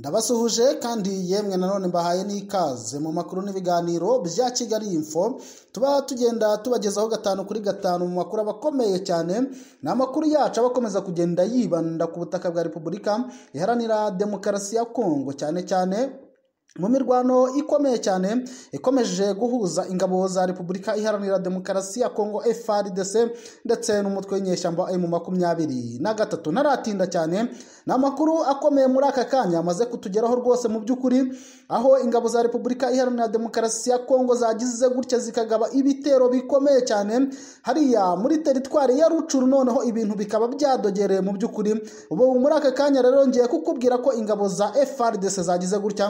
ndabasuhuje kandi yemwe nanone mbahaye n'ikaze mu makuru n'ibiganiro bya kigali info tuba tugenda tubagezaho gatanu kuri gatanu mu makuru aba cyane ni amakuru yacu aba akomeza kugenda yibanda ku butaka bwa repubulika iharanira demokarasi ya kongo cyane cyane mu mirwano ikomeye cyane ikomeje guhuza ingabo za repubulika iharanira demokarasi ya kongo frdc ndetse n'umutwe w'inyeshyamba emu makumyabiri na gatatu ntaratinda cyane ni amakuru akomeye muri aka kanya amaze kutugeraho rwose mu by'ukuri aho ingabo za repubulika iharanira demokarasi ya kongo zagize gutya zikagaba ibitero bikomeye cyane hariya muri teritwari ya rucuru noneho ibintu bikaba byadogereye mu by'ukuri ubu muri aka kanya rero ngiye kukubwira ko ingabo za frdc zagize gutya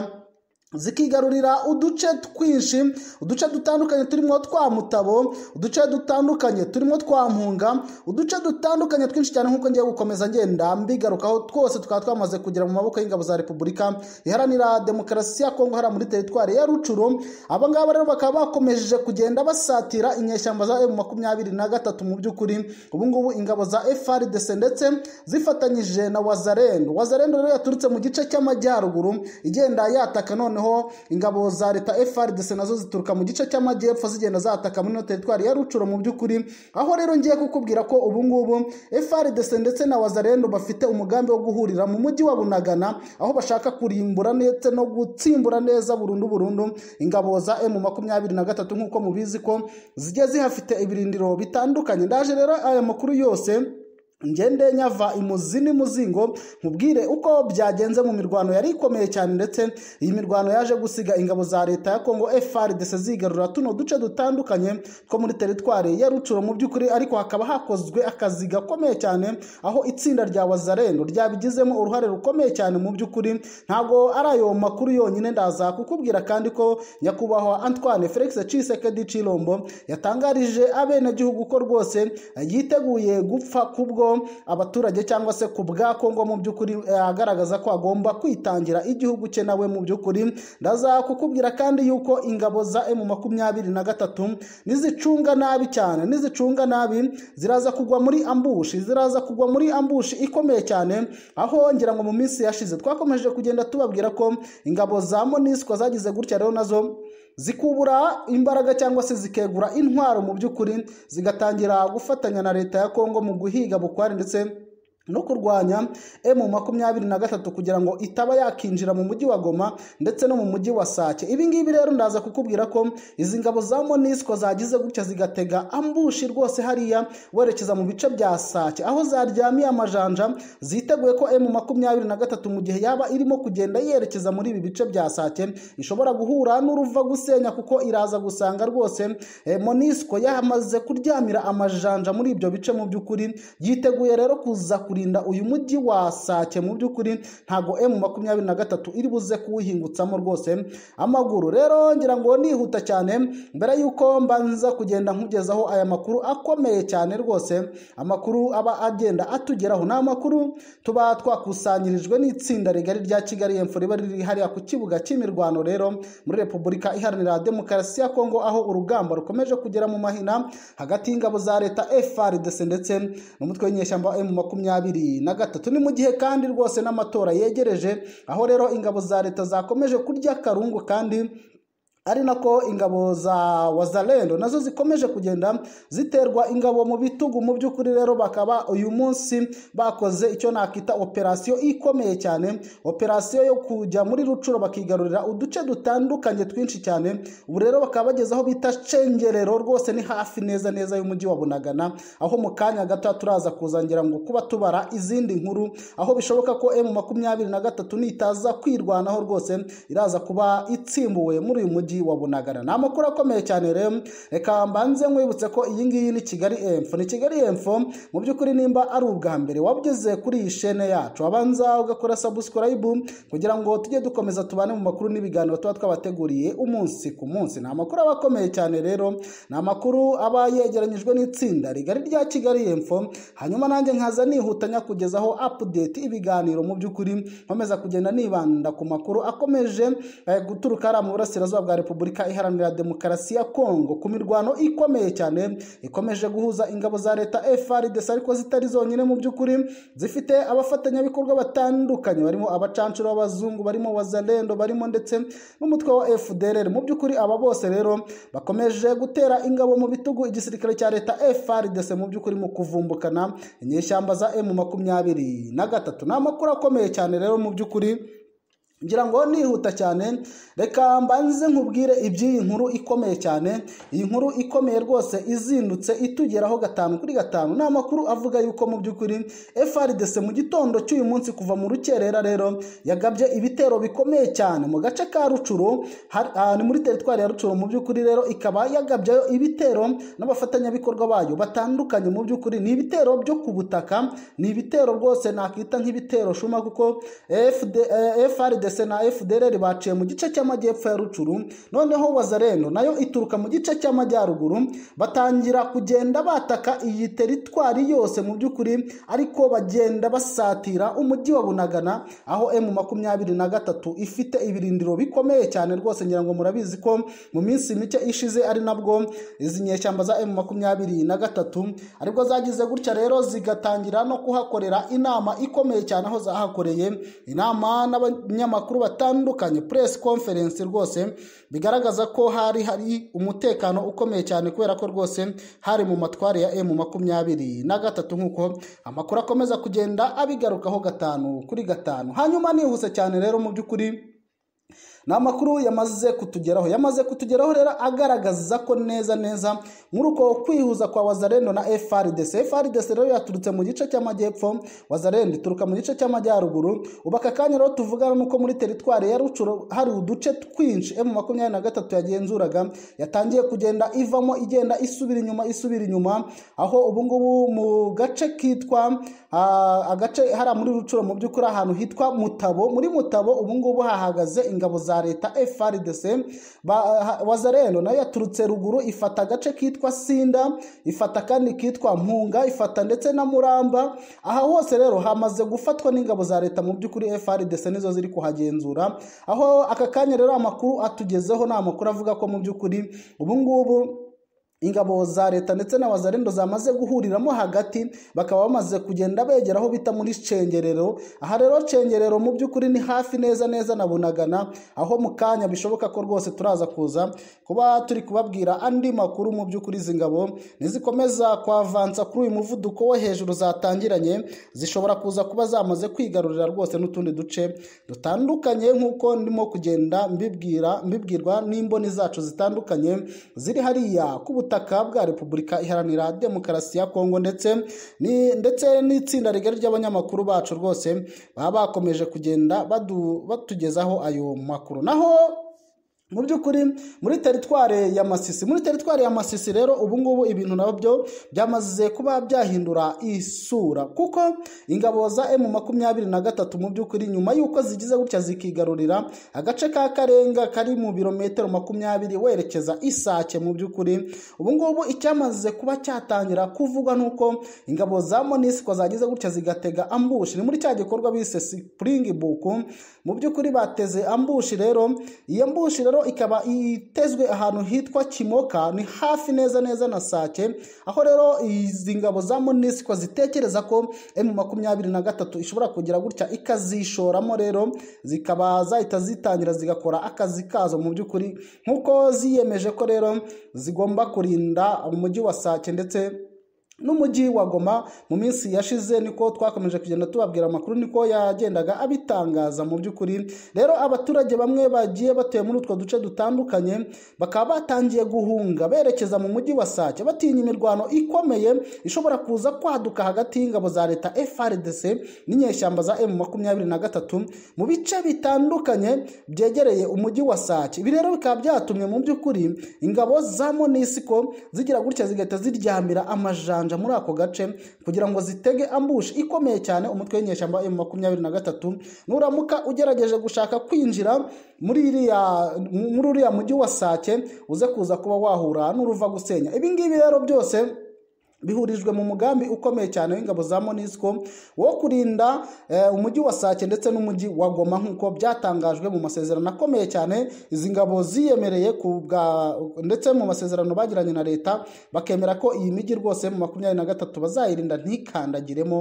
zikigarurira uduce twinshi uduce dutandukanye turimo twa mutabo uduce dutandukanye turimo twa mpunga uduce dutandukanye twinshi cyane nk'uko ngiye gukomeza ngenda mbigarukaho twose tukaba twamaze kugera mu maboko y'ingabo za repubulika iharanira demokarasi ya kongo hariya muri teritwari ya rucuru aba rero bakaba bakomeje kugenda basatira inyeshyamba za emu makumyabiri na gatatu mu by'ukuri ubu ngubu ingabo za frdc ndetse zifatanyije na wazarendo wazarendo rero yaturutse mu gice cy'amajyaruguru igenda yataka none noneho ingabo za leta FRDC nazo zituruka mu gice cy'amajyepfo zigenda zataka muri no teritwari ya Rucuro mu by'ukuri aho rero ngiye kukubwira ko ubu ngubu FRDC ndetse na Wazalendo bafite umugambi wo guhurira mu mujyi wa Bunagana aho bashaka kurimbura ndetse no gutsimbura neza burundu burundu ingabo za makumyabiri na gatatu nk'uko mubizi ko zijya zihafite ibirindiro bitandukanye ndaje rero aya makuru yose ngende nyava imuzi n'imuzingo nkubwire uko byagenze mu mirwano yari ikomeye cyane ndetse iyi mirwano yaje gusiga ingabo za leta ya kongo frdc zigarura tuno duce dutandukanye two muri teritwari ya rucuro mu by'ukuri ariko hakaba hakozwe akazi gakomeye cyane aho itsinda rya wazarendo ryabigizemo uruhare rukomeye cyane mu by'ukuri ntabwo ari ayo makuru yonyine ndaza kukubwira kandi ko nyakubahwa antoine felix cisekedi cirombo yatangarije abenegihugu ko rwose yiteguye gupfa kubwo abaturage cyangwa se ku bwa kongo mu by'ukuri eh, agaragaza ko agomba kwitangira igihugu cye nawe mu by'ukuri ndazakukubwira kandi yuko ingabo za emu makumyabiri na gatatu nizicunga nabi cyane nizicunga nabi ziraza kugwa muri ambushi ziraza kugwa muri ambushi ikomeye cyane aho ngira ngo mu minsi yashize twakomeje kugenda tubabwira ko ingabo za monisco zagize gutya rero nazo zikubura imbaraga cyangwa se zikegura intwaro mu by'ukuri zigatangira gufatanya na leta ya kongo mu guhiga bukware ndetse no kurwanya emu makumyabiri na gatatu kugira ngo itaba yakinjira mu mujyi wa goma ndetse no mu mujyi wa sake ibingibi rero ndaza kukubwira ko izi ngabo za monisco zagize gutya zigatega ambushi rwose hariya werekeza mu bice bya sake aho zaryamiye amajanja ziteguye ko emu makumyabiri na gatatu mu gihe yaba irimo kugenda yerekeza muri ibi bice bya sake ishobora guhura n'uruva gusenya kuko iraza gusanga rwose eh, monisco yamaze kuryamira amajanja muri ibyo bice mu by'ukuri yiteguye rero kuza ku kurinda uyu mujyi wa Sake mu by'ukuri ntago M makumyabiri na gatatu iri buze kuwuhingutsamo rwose amaguru rero ngira ngo nihuta cyane mbere y'uko mbanza kugenda nkugezaho aya makuru akomeye cyane rwose amakuru aba agenda atugeraho ni amakuru tuba twakusanyirijwe n'itsinda rigari rya Kigali Info riba riri hariya ku kibuga cy'imirwano rero muri Repubulika Iharanira Demokarasi ya Kongo aho urugamba rukomeje kugera mu mahina hagati y'ingabo za leta FARDC ndetse n'umutwe w'inyeshyamba M makumyabiri makumyabiri na gatatu ni mu gihe kandi rwose n'amatora yegereje aho rero ingabo za leta zakomeje kurya akarungu kandi ari nako ingabo za wazalendo nazo zikomeje kugenda ziterwa ingabo mu bitugu mu by'ukuri rero bakaba uyu munsi bakoze icyo nakita operasiyo ikomeye cyane operasiyo yo kujya muri rucuro bakigarurira uduce dutandukanye twinshi cyane ubu rero bakaba bageze aho bita cengerero rwose ni hafi neza neza y'umujyi wa bunagana aho mu kanya gato turaza kuzangira ngo kuba tubara izindi nkuru aho bishoboka ko emu makumyabiri na gatatu nitaza kwirwanaho rwose iraza kuba itsimbuwe muri uyu mujyi mujyi wa bunagana ni amakuru akomeye cyane rero reka mbanze nkwibutse ko iyi ngiyi ni kigali emfo ni kigali emfo mu by'ukuri nimba ari ubwa mbere wabugeze kuri iyi shene yacu abanza ugakora sabusikarayibu kugira ngo tujye dukomeza tubane mu makuru n'ibiganiro tuba twabateguriye umunsi ku munsi ni amakuru aba akomeye cyane rero ni amakuru aba yegeranyijwe n'itsinda rigari rya kigali emfo hanyuma nanjye nkaza nihutanya kugezaho apudeti ibiganiro mu by'ukuri nkomeza kugenda nibanda ku makuru akomeje eh, guturuka ari mu burasirazuba bwa Repubulika Iharanira Demokarasi ya Kongo ku mirwano ikomeye cyane ikomeje guhuza ingabo za leta FARDC ariko zitari zonyine mu by'ukuri zifite abafatanyabikorwa batandukanye barimo abacancuro b'abazungu barimo wazalendo barimo ndetse n'umutwe wa FDLR mu by'ukuri aba bose rero bakomeje gutera ingabo mu bitugu igisirikare cya leta FARDC mu by'ukuri mu kuvumbukana inyeshyamba za M makumyabiri na gatatu ni amakuru akomeye cyane rero mu by'ukuri ngira ngo nihuta cyane reka mbanze nkubwire iby'iyi nkuru ikomeye cyane iyi nkuru ikomeye rwose izindutse itugeraho gatanu kuri gatanu ni amakuru avuga yuko mu by'ukuri frdc mu gitondo cy'uyu munsi kuva mu rukerera rero yagabye ibitero bikomeye cyane mu gace ka rucuru ah, ni muri teritwari ya rucuru mu by'ukuri rero ikaba yagabyeyo ibitero n'abafatanyabikorwa bayo batandukanye mu by'ukuri ni ibitero byo ku butaka ni ibitero rwose nakwita nk'ibitero shuma kuko frdc FARDC na FDLR baciye mu gice cy'amajyepfo ya Rucuru noneho Wazareno nayo ituruka mu gice cy'amajyaruguru batangira kugenda bataka iyi teritwari yose mu by'ukuri ariko bagenda basatira umujyi wa Bunagana aho m gatatu ifite ibirindiro bikomeye cyane rwose ngira ngo murabizi ko mu minsi mike ishize ari nabwo izi nyeshyamba za m gatatu ariko zagize gutya rero zigatangira no kuhakorera inama ikomeye cyane aho zahakoreye inama n'abanyamakuru n'abanyamakuru batandukanye press conference rwose bigaragaza ko hari hari umutekano ukomeye cyane kubera ko rwose hari mu matware ya emu makumyabiri na gatatu nk'uko amakuru akomeza kugenda abigarukaho gatanu kuri gatanu hanyuma nihuse cyane rero mu by'ukuri ni amakuru yamaze kutugeraho yamaze kutugeraho rero agaragaza ko neza neza muri uko kwihuza kwa wazarendo na frdc frdc rero yaturutse mu gice cy'amajyepfo wazarendo ituruka mu gice cy'amajyaruguru ubu aka kanya rero tuvugana nuko muri teritwari ya rucuro hari uduce twinshi emu makumyabiri na gatatu yagenzuraga yatangiye kugenda ivamo igenda isubira inyuma isubira inyuma aho ubungubu mu gace kitwa agace hariya muri rucuro mu by'ukuri ahantu hitwa mutabo muri mutabo ubungubu hahagaze ingabo za za leta FRDC wazareno nayo yaturutse ruguru ifata agace kitwa Sinda ifata akandi kitwa Mpunga ifata ndetse na Muramba aha hose rero hamaze gufatwa n'ingabo za leta mu by'ukuri FRDC nizo ziri kuhagenzura aho aka kanya rero amakuru atugezeho ni amakuru avuga ko mu by'ukuri ubu ngubu ingabo za leta ndetse na wazarendo zamaze guhuriramo hagati bakaba bamaze kugenda begera aho bita muri cengerero aha rero cengerero mu by'ukuri ni hafi neza neza na bunagana aho mu kanya bishoboka ko rwose turaza kuza kuba turi kubabwira andi makuru mu by'ukuri izi ngabo nizikomeza kwavansa kuri uyu muvuduko wo hejuru zatangiranye zishobora kuza kuba zamaze kwigarurira rwose n'utundi duce dutandukanye nk'uko ndimo kugenda mbibwira mbibwirwa n'imboni zacu zitandukanye ziri hariya ku ubutaka bwa repubulika iharanira demokarasi ya kongo ndetse ni ndetse n'itsinda rigari ry'abanyamakuru bacu rwose baba bakomeje kugenda batugezaho ayo makuru naho mu by'ukuri muri teritwari ya masisi muri teritwari ya masisi rero ubungubu ibintu nabyo byamaze kuba byahindura isura kuko ingabo za emu makumyabiri na gatatu mu by'ukuri nyuma y'uko zigize gutya zikigarurira agace ka karenga kari mu birometero makumyabiri werekeza isake mu by'ukuri ubungubu ngubu icyamaze kuba cyatangira kuvugwa nuko ingabo za monisiko zagize gutya zigatega ambushi ni muri cya gikorwa bise sipuringi buku mu by'ukuri bateze ambushi rero iyo mbushi rero ikaba itezwe ahantu hitwa kimoka ni hafi neza neza na sake aho rero izi ngabo za monisiko zitekereza ko emu makumyabiri na gatatu ishobora kugira gutya ikazishoramo rero zikaba zahita zitangira zigakora akazi kazo mu by'ukuri nk'uko ziyemeje ko rero zigomba kurinda umujyi wa sake ndetse n'umujyi wa goma mu minsi yashize niko twakomeje kugenda tubabwira amakuru niko yagendaga abitangaza mu by'ukuri rero abaturage bamwe bagiye batuye muri utwo duce dutandukanye bakaba batangiye guhunga berekeza mu mujyi wa sake batinya imirwano ikomeye ishobora kuza kwaduka hagati y'ingabo za leta frdc n'inyeshyamba za m makumyabiri na gatatu mu bice bitandukanye byegereye umujyi wa sake ibi rero bikaba byatumye mu by'ukuri ingabo za monisiko zigira gutya zigahita ziryamira amajanja ziganje muri ako gace kugira ngo zitege ambushi ikomeye cyane umutwe w'inyeshyamba emu makumyabiri na gatatu nuramuka ugerageje gushaka kwinjira muri uriya mujyi wa sake uze kuza kuba wahura n'uruva gusenya ibi ngibi rero byose bihurijwe mu mugambi ukomeye cyane w'ingabo za monisco wo kurinda eh, umujyi wa sake ndetse n'umujyi wa goma nk'uko byatangajwe mu masezerano akomeye cyane izi ngabo ziyemereye ndetse mu masezerano bagiranye na leta bakemera ko iyi mijyi rwose mu makumyabiri na gatatu bazayirinda ntikandagiremo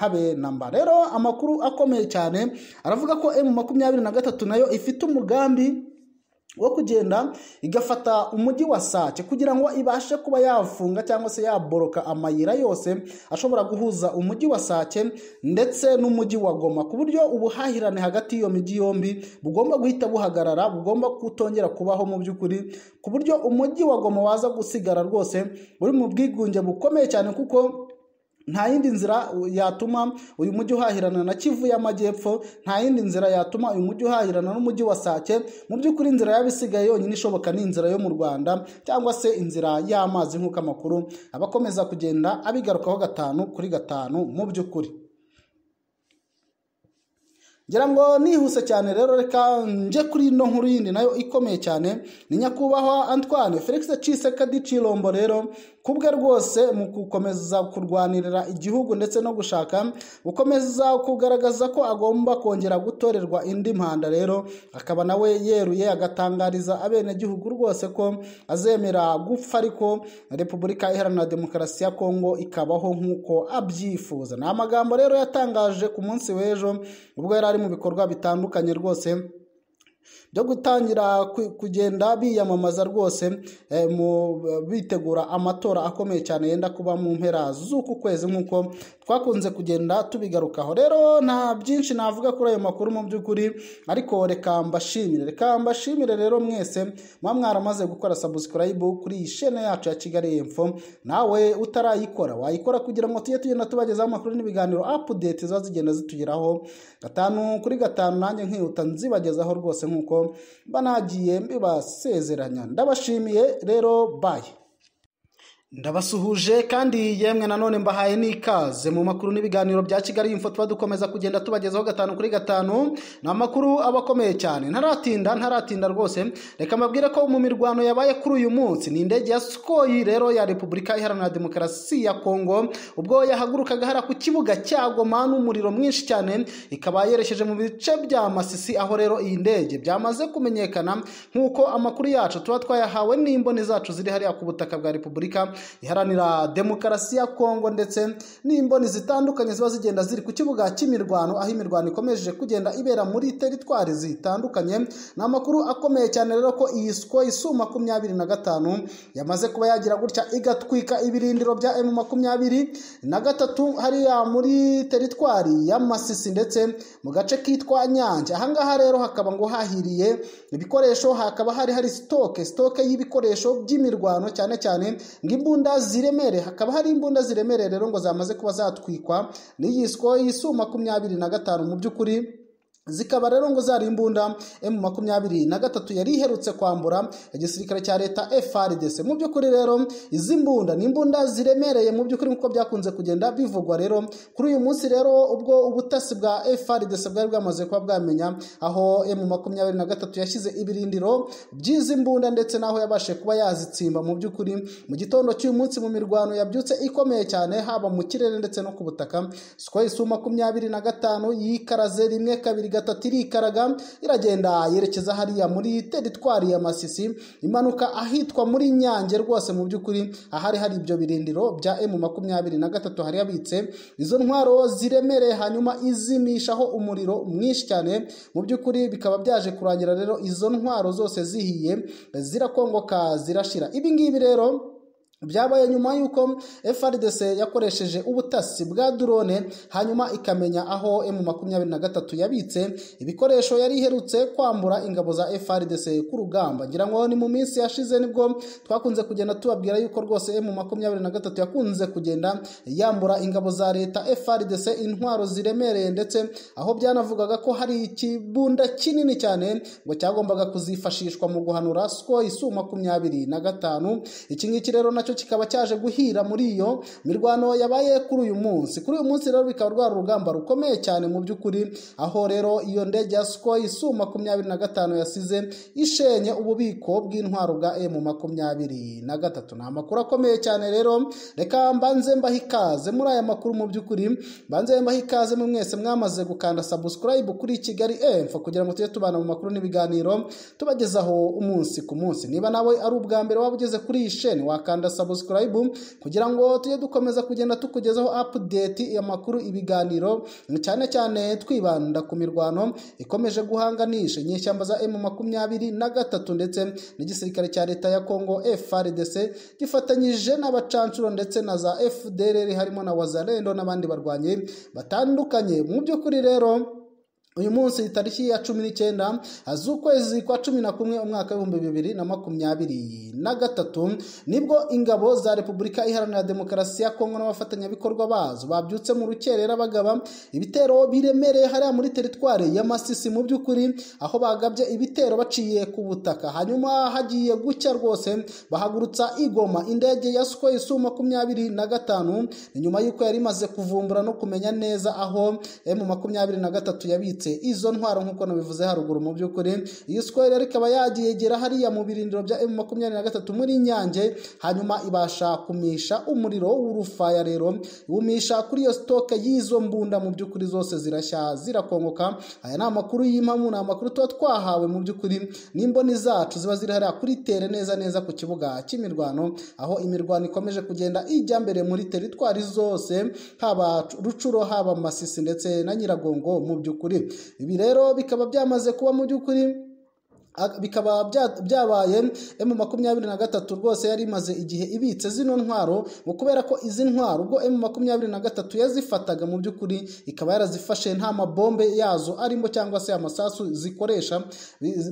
habe namba rero amakuru akomeye cyane aravuga ko emu makumyabiri na gatatu nayo ifite umugambi wo kugenda igafata umujyi wa sake kugira ngo ibashe kuba yafunga cyangwa se yaboroka amayira yose ashobora guhuza umujyi wa sake ndetse n'umujyi wa goma ku buryo ubuhahirane hagati y'iyo mijyi yombi bugomba guhita buhagarara bugomba kutongera kubaho mu by'ukuri ku buryo umujyi wa goma waza gusigara rwose uri mu bwigunge bukomeye cyane kuko nta yindi nzira yatuma uyu mujyi uhahirana na kivu y'amajyepfo nta yindi nzira yatuma uyu mujyi uhahirana n'umujyi wa sake mu by'ukuri inzira y'abisigaye yonyine ishoboka ni inzira yo mu rwanda cyangwa se inzira y'amazi nk'uko amakuru abakomeza kugenda abigarukaho gatanu kuri gatanu mu by'ukuri ngira ngo nihuse cyane rero reka nje kuri ino nkuru yindi nayo ikomeye cyane ni nyakubahwa Antoine felix ciseka dicirombo rero kubwe rwose mu gukomeza kurwanirira igihugu ndetse no gushaka gukomeza kugaragaza ko agomba kongera gutorerwa indi manda rero akaba nawe yeruye agatangariza abenegihugu rwose ko azemera gupfa ariko repubulika iharanira demokarasi ya kongo ikabaho nk'uko abyifuza ni amagambo rero yatangaje ku munsi w'ejo ubwo yari ari mu bikorwa bitandukanye rwose byo gutangira kugenda biyamamaza rwose eh, mu bitegura amatora akomeye cyane yenda kuba mu mpera z'uku kwezi nk'uko twakunze kugenda tubigarukaho rero nta byinshi navuga kuri ayo makuru mu by'ukuri ariko reka mbashimire reka mbashimire rero mwese muba mwaramaze gukora sabusikarayibu kuri iyi shene yacu ya kigali info nawe utarayikora wayikora kugira ngo tujye tugenda tubagezaho amakuru n'ibiganiro apudeti ziba zigenda zitugeraho gatanu kuri gatanu nanjye nkihuta nzibagezaho rwose nk'uko banagiye nagiye mbibasezeranya ndabashimiye rero baye ndabasuhuje kandi yemwe nanone mbahaye n'ikaze mu makuru n'ibiganiro bya kigali y'imfo tuba dukomeza kugenda tubagezaho gatanu kuri gatanu ni amakuru aba akomeye cyane ntaratinda ntaratinda rwose reka mbabwire ko mu mirwano yabaye kuri uyu munsi ni indege ya sikoyi rero ya repubulika iharanira demokarasi ya kongo ubwo yahagurukaga hara ku kibuga cya goma n'umuriro mwinshi cyane ikaba yerekeje mu bice bya masisi aho rero iyi ndege byamaze kumenyekana nk'uko amakuru yacu tuba twayahawe n'imboni zacu ziri hariya ku butaka bwa repubulika iharanira demokarasi ya kongo ndetse n'imboni zitandukanye ziba zigenda ziri ku kibuga cy'imirwano aho imirwano ikomeje kugenda ibera muri teritwari zitandukanye ni amakuru akomeye cyane rero ko iyi siko isu makumyabiri na gatanu yamaze kuba yagira gutya igatwika ibirindiro bya emu makumyabiri na gatatu hariya muri teritwari ya masisi ndetse mu gace kitwa nyange ahangaha rero hakaba ngo hahiriye ibikoresho hakaba hari hari sitoke sitoke y'ibikoresho by'imirwano cyane cyane ngo imbunda ziremere hakaba hari imbunda ziremereye rero ngo zamaze kuba zatwikwa n'iyiswa y'isuma makumyabiri na gatanu mu by'ukuri zikaba rero ngo zari imbunda emu makumyabiri na gatatu yari iherutse kwambura igisirikare cya leta FRDC mu by'ukuri rero izi mbunda ni imbunda ziremereye mu by'ukuri nk'uko byakunze kugenda bivugwa rero kuri uyu munsi rero ubwo ubutasi bwa FRDC bwari bwamaze kuba bwamenya aho emu makumyabiri na gatatu yashyize ibirindiro by'izi mbunda ndetse n'aho yabashe kuba yazitsimba mu by'ukuri mu gitondo cy'uyu munsi mu mirwano yabyutse ikomeye cyane haba mu kirere ndetse no ku butaka Sukhoi makumyabiri na gatanu yikaraze rimwe kabiri gatatu irikaraga iragenda yerekeza hariya muri teritwari ya masisi imanuka ahitwa muri nyange rwose mu by'ukuri ahari hari ibyo birindiro bya emu makumyabiri na gatatu hari habitse izo ntwaro ziremereye hanyuma izimishaho umuriro mwinshi cyane mu by'ukuri bikaba byaje kurangira rero izo ntwaro zose zihiye zirakongoka zirashira ibi ngibi rero byabaye nyuma y'uko FRDC yakoresheje ubutasi bwa drone hanyuma ikamenya aho makumyabiri na gatatu yabitse ibikoresho yari iherutse kwambura ingabo za FRDC ku rugamba ngira ngo ni mu minsi yashize nibwo twakunze kugenda tubabwira yuko rwose makumyabiri na gatatu yakunze kugenda yambura ingabo za leta FRDC intwaro ziremereye ndetse aho byanavugaga ko hari ikibunda kinini cyane ngo cyagombaga kuzifashishwa mu guhanura SCOI Su makumyabiri na gatanu iki ngiki rero nacyo cyacu kikaba cyaje guhira muri iyo mirwano yabaye kuri uyu munsi kuri uyu munsi rero bikaba rwari urugamba rukomeye cyane mu by'ukuri aho rero iyo ndege ya Sukhoi Su makumyabiri na gatanu yasize ishenye ububiko bw'intwaro bwa M makumyabiri na gatatu ni amakuru akomeye cyane rero reka mbanze mbaha ikaze muri aya makuru mu by'ukuri mbanze mbaha ikaze mu mwese mwamaze gukanda subscribe kuri Kigali emfo kugira ngo tujye tubana mu makuru n'ibiganiro tubagezaho umunsi ku munsi niba nawe ari ubwa mbere waba ugeze kuri iyi sheni wakanda subscribe kugira ngo tujye dukomeza kugenda tukugezaho apudeti amakuru ibiganiro cyane cyane twibanda ku mirwano ikomeje guhanganisha inyeshyamba za emu makumyabiri na gatatu ndetse n'igisirikare cya leta ya kongo frdc gifatanyije n'abacanshuro ndetse na za fdrr harimo na wazarendo n'abandi barwanyi batandukanye mu by'ukuri rero uyu munsi tariki ya cumi n'icyenda z'ukwezi kwa cumi na kumwe umwaka w'ibihumbi bibiri na makumyabiri na gatatu nibwo ingabo za repubulika iharanira demokarasi ya kongo n'abafatanyabikorwa bazo babyutse mu rukerera bagaba ibitero biremereye hariya muri teritwari ya masisi mu by'ukuri aho bagabye ibitero baciye ku butaka hanyuma hagiye gucya rwose bahagurutsa igoma indege ya sukoyi makumyabiri na gatanu nyuma y'uko yari imaze kuvumbura no kumenya neza aho emu makumyabiri na gatatu yabitse ndetse izo ntwaro nk'uko nabivuze haruguru mu by'ukuri iyi sikoro rero ikaba yagiyegera hariya mu birindiro bya emu makumyabiri na gatatu muri nyange hanyuma ibasha kumisha umuriro w'urufaya rero wumisha kuri iyo sitoke y'izo mbunda mu by'ukuri zose zirashya zirakongoka aya ni amakuru y'impamu ni amakuru tuba twahawe mu by'ukuri n'imboni zacu ziba ziri hariya kuri tere neza neza ku kibuga cy'imirwano aho imirwano ikomeje kugenda ijya mbere muri teritwari zose haba rucuro haba masisi ndetse na nyiragongo mu by'ukuri ibi rero bikaba byamaze kuba mu by'ukuri bikaba byabaye emu makumyabiri na gatatu rwose yari imaze igihe ibitse zino ntwaro mu kubera ko izi ntwaro ubwo emu makumyabiri na gatatu yazifataga mu by'ukuri ikaba yarazifashe nta mabombe yazo arimo cyangwa se amasasu zikoresha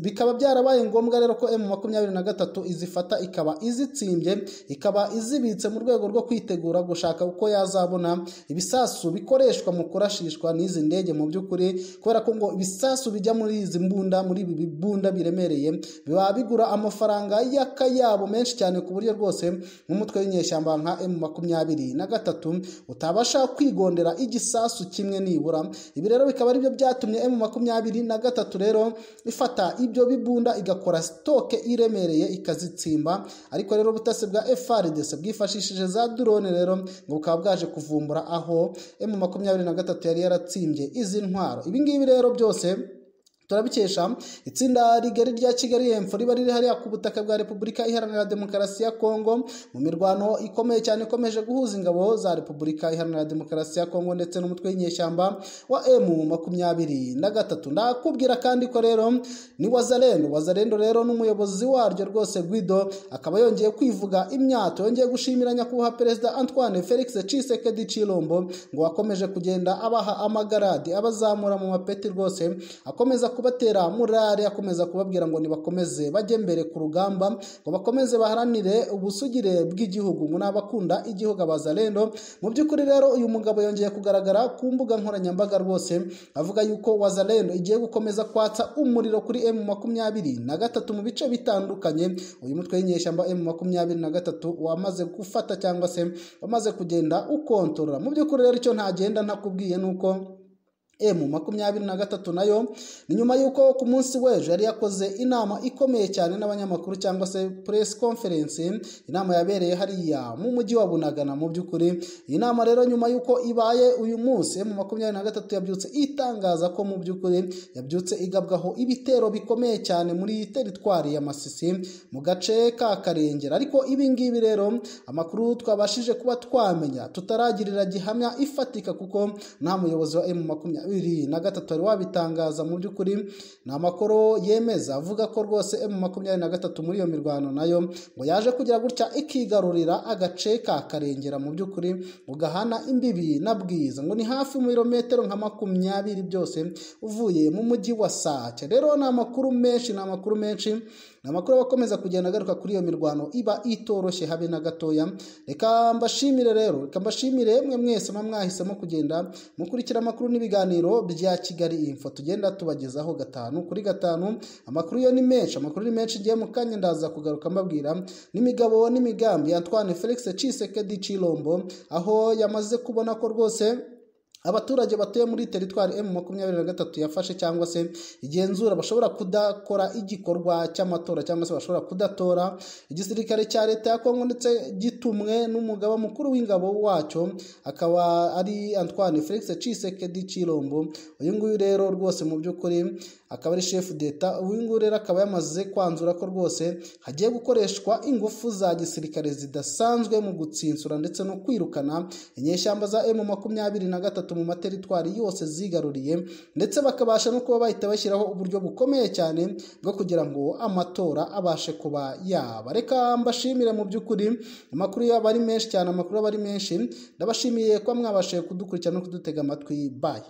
bikaba byarabaye ngombwa rero ko emu makumyabiri na gatatu izifata ikaba izitsimbye ikaba izibitse mu rwego rwo kwitegura gushaka uko yazabona ibisasu bikoreshwa mu kurashishwa n'izi ndege mu by'ukuri kubera ko ngo ibisasu bijya muri izi mbunda muri ibi bunda bire biremereye biba bigura amafaranga y'akayabo menshi cyane ku buryo rwose nk'umutwe w'inyeshyamba nka emu makumyabiri na gatatu utabasha kwigondera igisasu kimwe nibura ibi rero bikaba aribyo byatumye emu makumyabiri na gatatu rero ifata ibyo bibunda igakora sitoke iremereye ikazitsimba ariko rero ubutasi bwa FRDC bwifashishije za drone rero ngo bukaba bwaje kuvumbura aho emu makumyabiri na gatatu yari yaratsimbye izi ntwaro ibi ngibi rero byose turabikesha itsinda rigari rya kigali hemfo riba riri hariya ku butaka bwa repubulika iharanira demokarasi ya kongo mu mirwano ikomeye cyane ikomeje guhuza ingabo za repubulika iharanira demokarasi ya kongo ndetse n'umutwe w'inyeshyamba wa emu makumyabiri na gatatu ndakubwira kandi ko rero ni wazarendo wazarendo rero n'umuyobozi waryo rwose guido akaba yongeye kwivuga imyato yongeye gushimira nyakubahwa perezida antoine felix cisekedi cilombo ngo akomeje kugenda abaha amagaradi abazamura mu mapeti rwose akomeza ku kubatera murare akomeza kubabwira ngo nibakomeze bajye mbere ku rugamba ngo bakomeze baharanire ubusugire bw'igihugu ngo n'abakunda igihugu abazalendo mu by'ukuri rero uyu mugabo yongeye kugaragara ku mbuga nkoranyambaga rwose avuga yuko wazalendo igiye gukomeza kwatsa umuriro kuri emu makumyabiri na gatatu mu bice bitandukanye uyu mutwe w'inyeshyamba M makumyabiri na gatatu wamaze gufata cyangwa se wamaze kugenda ukontorora mu by'ukuri rero icyo ntagenda ntakubwiye ni uko emu makumyabiri na gatatu nayo ni nyuma y'uko ku munsi w'ejo yari yakoze inama ikomeye cyane n'abanyamakuru cyangwa se press conference inama yabereye hariya mu mujyi wa bunagana mu by'ukuri iyi nama rero nyuma y'uko ibaye uyu munsi emu makumyabiri na gatatu yabyutse itangaza ko mu by'ukuri yabyutse igabwaho ibitero bikomeye cyane muri iyi teritwari ya masisi mu gace ka karengera ariko ibi ngibi rero amakuru twabashije kuba twamenya tutaragirira gihamya ifatika kuko nta muyobozi wa emu makumyabiri bibiri na gatatu wari wabitangaza mu by'ukuri ni amakuru yemeza avuga ko rwose emu makumyabiri na gatatu muri iyo mirwano nayo ngo yaje kugira gutya ikigarurira agace ka karengera mu by'ukuri ugahana imbibi na bwiza ngo ni hafi mu ibirometero nka makumyabiri byose uvuye mu mujyi wa sake rero ni amakuru menshi ni amakuru menshi ni amakuru aba akomeza kugenda agaruka kuri iyo mirwano iba itoroshye habe na gatoya reka mbashimire rero reka mbashimire mwe mwese muba mwahisemo kugenda mukurikira amakuru n'ibiganiro bya kigali info tugenda tubagezaho gatanu kuri gatanu amakuru yo ni menshi amakuru ni menshi igihe mu kanya ndaza kugaruka mbabwira n'imigabo n'imigambi antoine felix cisekedi cirombo aho yamaze kubona ko rwose abaturage batuye muri teritwari emu makumyabiri na gatatu yafashe cyangwa se igenzura bashobora kudakora igikorwa cy'amatora cyangwa se bashobora kudatora igisirikare cya leta ya kongo ndetse gitumwe n'umugabo mukuru w'ingabo wacyo akaba ari Antoine Felix Tshisekedi Chilombo uyu nguyu rero rwose mu by'ukuri akaba ari chef d'etat uyu nguyu rero akaba yamaze kwanzura ko rwose hagiye gukoreshwa ingufu za gisirikare zidasanzwe mu gutsinsura ndetse no kwirukana inyeshyamba za emu makumyabiri na gatatu mu materitwari yose zigaruriye ndetse bakabasha no kuba bahita bashyiraho uburyo bukomeye cyane bwo kugira ngo amatora abashe kuba yaba reka mbashimire mu by'ukuri amakuru yaba ari menshi cyane amakuru aba ari menshi ndabashimiye kuba mwabashije kudukurikira no kudutega amatwi bayi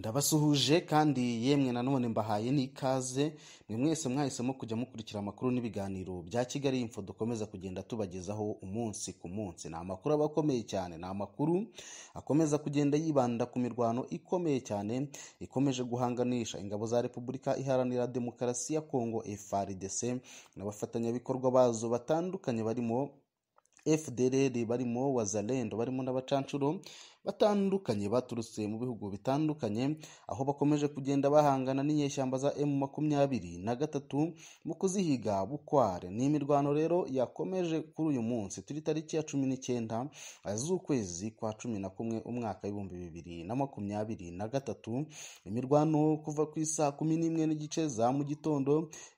ndabasuhuje kandi yemwe nanone mbahaye n'ikaze mwe mwese mwahisemo kujya mukurikira amakuru n'ibiganiro bya kigali info dukomeza kugenda tubagezaho umunsi ku munsi ni amakuru aba akomeye cyane ni amakuru akomeza kugenda yibanda ku mirwano ikomeye cyane ikomeje guhanganisha ingabo za repubulika iharanira demokarasi ya kongo frdc n'abafatanyabikorwa bazo batandukanye barimo fdr barimo wazalendo barimo n'abacancuro batandukanye baturutse mu bihugu bitandukanye aho bakomeje kugenda bahangana n'inyeshyamba za emu makumyabiri na gatatu mu kuzihiga bukware ni imirwano rero yakomeje kuri uyu munsi turi tariki ya cumi n'icyenda z'ukwezi kwa cumi na kumwe umwaka w'ibihumbi bibiri na makumyabiri na gatatu imirwano kuva ku isaha kumi n'imwe n'igice za mu gitondo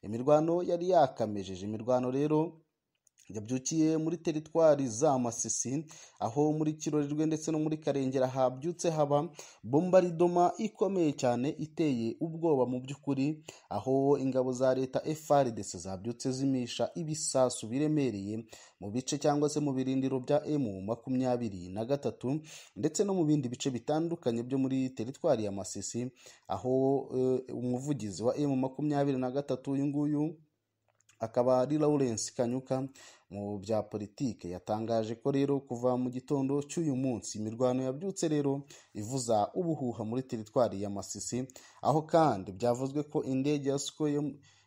imirwano yari yakamejeje imirwano rero yabyukiye muri teritwari za masisi aho muri kirorerwe ndetse no muri karengera habyutse haba bombaridoma ikomeye cyane iteye ubwoba mu by'ukuri aho ingabo za leta frdc zabyutse zimisha ibisasu biremereye mu bice cyangwa se mu birindiro bya emu makumyabiri na gatatu ndetse no mu bindi bice bitandukanye byo muri teritwari ya masisi aho eh, umuvugizi wa emu makumyabiri na gatatu uyu nguyu akaba ari Lawrence Kanyuka mu bya politiki yatangaje ko rero kuva mu gitondo cy'uyu munsi imirwano yabyutse rero ivuza ubuhuha muri teritwari ya Masisi aho kandi byavuzwe ko indege ya Suko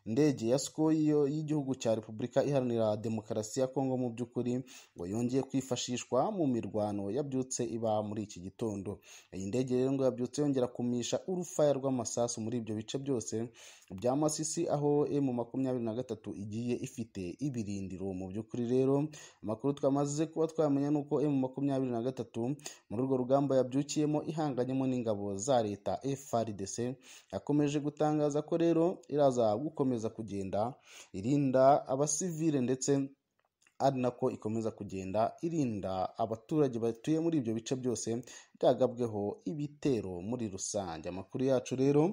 Indege ya Sukoyi y'igihugu cya Repubulika Iharanira Demokarasi ya Kongo mu by'ukuri ngo yongeye kwifashishwa mu mirwano yabyutse iba muri iki gitondo. Iyi ndege rero ngo yabyutse yongera kumisha urufaya rw'amasasu muri ibyo bice byose bya Masisi aho emu makumyabiri na gatatu igiye ifite ibirindiro. Mu by'ukuri rero amakuru twamaze kuba twamenya ni uko emu makumyabiri na gatatu muri urwo rugamba yabyukiyemo ihanganyemo n'ingabo za leta FARDC yakomeje gutangaza ko rero iraza gukomeza ikomeza kugenda irinda abasivile ndetse ari nako ikomeza kugenda irinda abaturage batuye muri ibyo bice byose byagabweho ibitero muri rusange amakuru yacu rero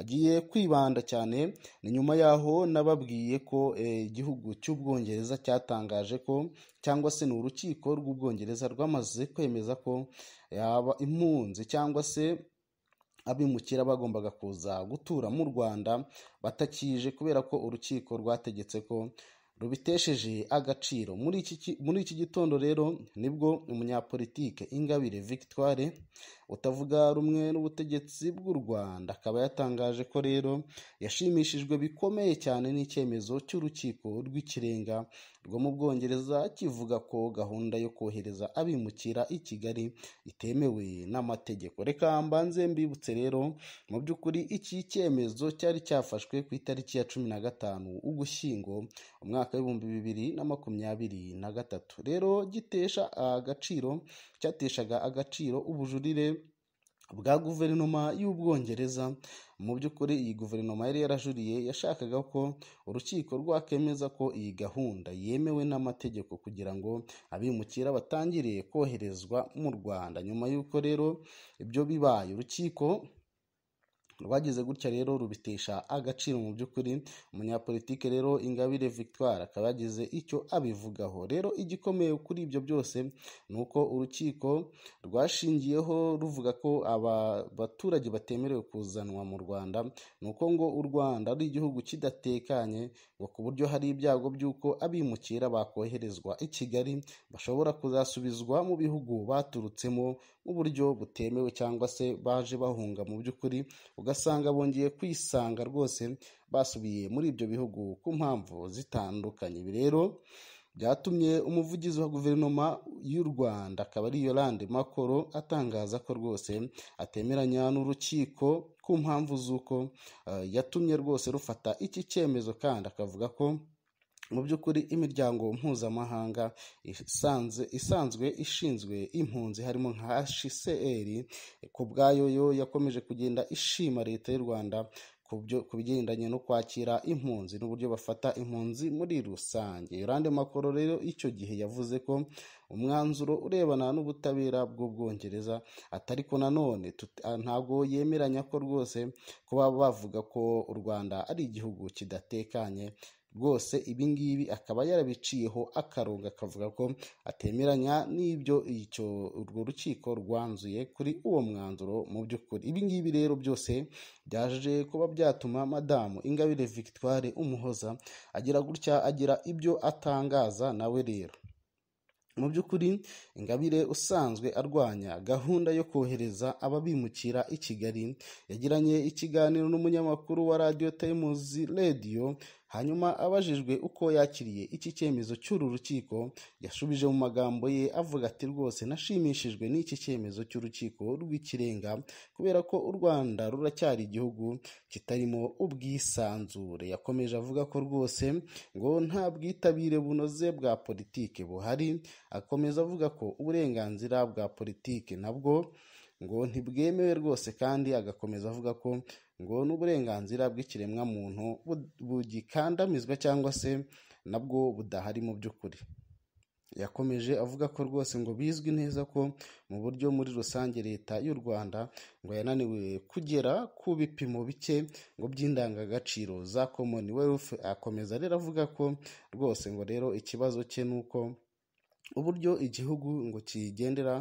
agiye kwibanda cyane ni nyuma yaho nababwiye ko eh, igihugu cy'ubwongereza cyatangaje ko cyangwa se ni urukiko rw'ubwongereza rwamaze kwemeza ko yaba impunzi cyangwa se abimukira bagombaga kuza gutura mu rwanda batakije kubera ko urukiko rwategetse ko rubitesheje agaciro muri iki gitondo rero nibwo umunyapolitike ingabire victoire utavuga rumwe n'ubutegetsi bw'u rwanda akaba yatangaje ko rero yashimishijwe bikomeye cyane n'icyemezo cy'urukiko rw'ikirenga rwo mu Bwongereza kivuga ko gahunda yo kohereza abimukira i Kigali itemewe n'amategeko reka mbanze mbibutse rero mu by'ukuri iki cyemezo cyari cyafashwe ku itariki ya cumi na gatanu Ugushyingo umwaka w'ibihumbi bibiri na makumyabiri na gatatu rero gitesha agaciro cyateshaga agaciro ubujurire bwa guverinoma y'ubwongereza mu by'ukuri iyi guverinoma yari yarajuriye yashakaga ko urukiko rwakemeza ko iyi gahunda yemewe n'amategeko kugira ngo abimukira batangire koherezwa mu rwanda nyuma y'uko rero ibyo bibaye urukiko rwagize gutya rero rubitesha agaciro mu by'ukuri umunyapolitike rero ingabire victoire akaba yagize icyo abivugaho rero igikomeye kuri ibyo byose ni uko urukiko rwashingiyeho ruvuga ko aba baturage batemerewe kuzanwa mu rwanda ni uko ngo u rwanda ari igihugu kidatekanye ngo ku buryo hari ibyago by'uko abimukira bakoherezwa i kigali bashobora kuzasubizwa mu bihugu baturutsemo nk'uburyo butemewe cyangwa se baje bahunga mu by'ukuri ugasanga bongeye kwisanga rwose basubiye muri ibyo bihugu ku mpamvu zitandukanye ibi rero byatumye umuvugizi wa guverinoma y'u rwanda akaba ari yorande makoro atangaza ko rwose atemeranya n'urukiko ku mpamvu z'uko eh, yatumye rwose rufata iki cyemezo kandi akavuga ko mu by'ukuri imiryango mpuzamahanga isanzwe ishinzwe impunzi harimo nka hcr ku bwayo yo yakomeje kugenda ishima leta y'u rwanda ku bigendanye no kwakira impunzi n'uburyo bafata impunzi muri rusange yolande makoro rero icyo gihe yavuze ko umwanzuro urebana n'ubutabera bw'ubwongereza atari ko nanone ntabwo yemeranya ko rwose kuba bavuga ko u rwanda ari igihugu kidatekanye rwose ibi ngibi akaba yarabiciyeho akarongo akavuga ko atemeranya n'ibyo icyo urwo rukiko rwanzuye kuri uwo mwanzuro mu by'ukuri ibi ngibi rero byose byaje kuba byatuma madamu ingabire victoire umuhoza agira gutya agira ibyo atangaza nawe rero mu by'ukuri ingabire usanzwe arwanya gahunda yo kohereza ababimukira i kigali yagiranye ikiganiro n'umunyamakuru wa radiyo temuzi radiyo Hanyuma abajijwe uko yakiriye iki cyemezo cy'uru rukiko yashubije mu magambo ye avuga ati rwose nashimishijwe n'iki cyemezo cy'urukiko rw'ikirenga kubera ko u Rwanda ruracyari igihugu kitarimo ubwisanzure yakomeje avuga ko rwose ngo nta bwitabire bunoze bwa politiki buhari akomeza avuga ko uburenganzira bwa politiki nabwo ngo ntibwemewe rwose kandi agakomeza avuga ko ngo n'uburenganzira bw'ikiremwamuntu bugikandamizwa cyangwa se nabwo budahari mu by'ukuri yakomeje avuga ko rwose ngo bizwi neza ko mu buryo muri rusange leta y'u rwanda ngo yananiwe kugera ku bipimo bike ngo by'indangagaciro za commonwealth akomeza rero avuga ko rwose ngo rero ikibazo cye ni uko uburyo igihugu ngo kigendera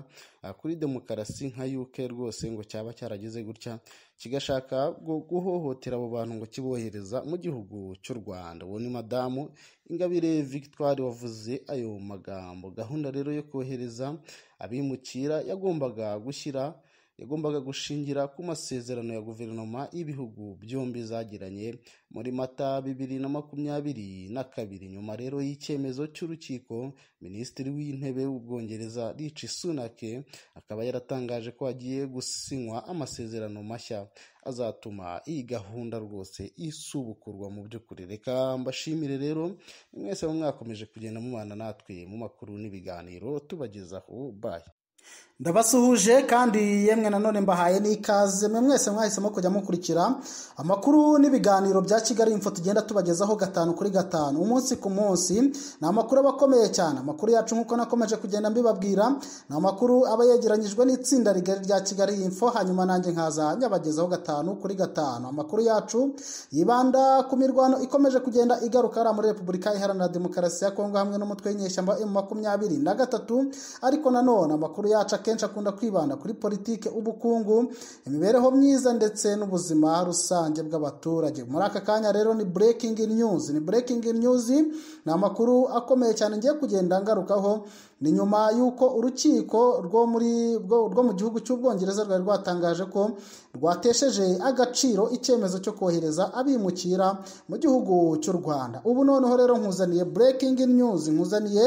ah, kuri demokarasi nka UK rwose ngo cyaba cyarageze gutya kigashaka guhohotera abo bantu ngo kibohereza mu gihugu cy'u Rwanda uwo ni madamu Ingabire Victoire wavuze ayo magambo gahunda rero yo kohereza abimukira yagombaga gushyira yagombaga gushingira ku masezerano ya guverinoma y'ibihugu byombi zagiranye muri mata bibiri na makumyabiri na kabiri nyuma rero y'icyemezo cy'urukiko minisitiri w'intebe w'ubwongereza rici sunake akaba yaratangaje ko agiye gusinywa amasezerano mashya azatuma iyi gahunda rwose isubukurwa mu by'ukuri reka mbashimire rero mwese mwakomeje kugenda mubana natwe mu makuru n'ibiganiro tubagezaho bayi ndabasuhuje kandi yemwe nanone mbahaye n'ikaze mwe mwese mwahisemo kujya mukurikira amakuru n'ibiganiro bya kigali info tugenda tubagezaho gatanu kuri gatanu umunsi ku munsi ni amakuru aba akomeye cyane amakuru yacu nk'uko nakomeje kugenda mbibabwira ni amakuru aba yegeranyijwe n'itsinda rigari rya kigali info hanyuma nanjye nkaza nyabagezaho gatanu kuri gatanu amakuru yacu yibanda ku mirwano ikomeje kugenda igaruka hariya muri repubulika iharanira demokarasi ya kongo hamwe n'umutwe w'inyeshyamba emu makumyabiri na gatatu ariko nanone amakuru yacu akenshi akunda kwibanda kuri politiki ubukungu imibereho myiza ndetse n'ubuzima rusange bw'abaturage muri aka kanya rero ni breaking news ni breaking news ni amakuru akomeye cyane ngiye kugenda ngarukaho ni nyuma y'uko urukiko rwo muri rwo mu gihugu cy'ubwongereza rwari rwatangaje ko rwatesheje agaciro icyemezo cyo kohereza abimukira mu gihugu cy'u rwanda ubu noneho rero nkuzaniye breaking news nkuzaniye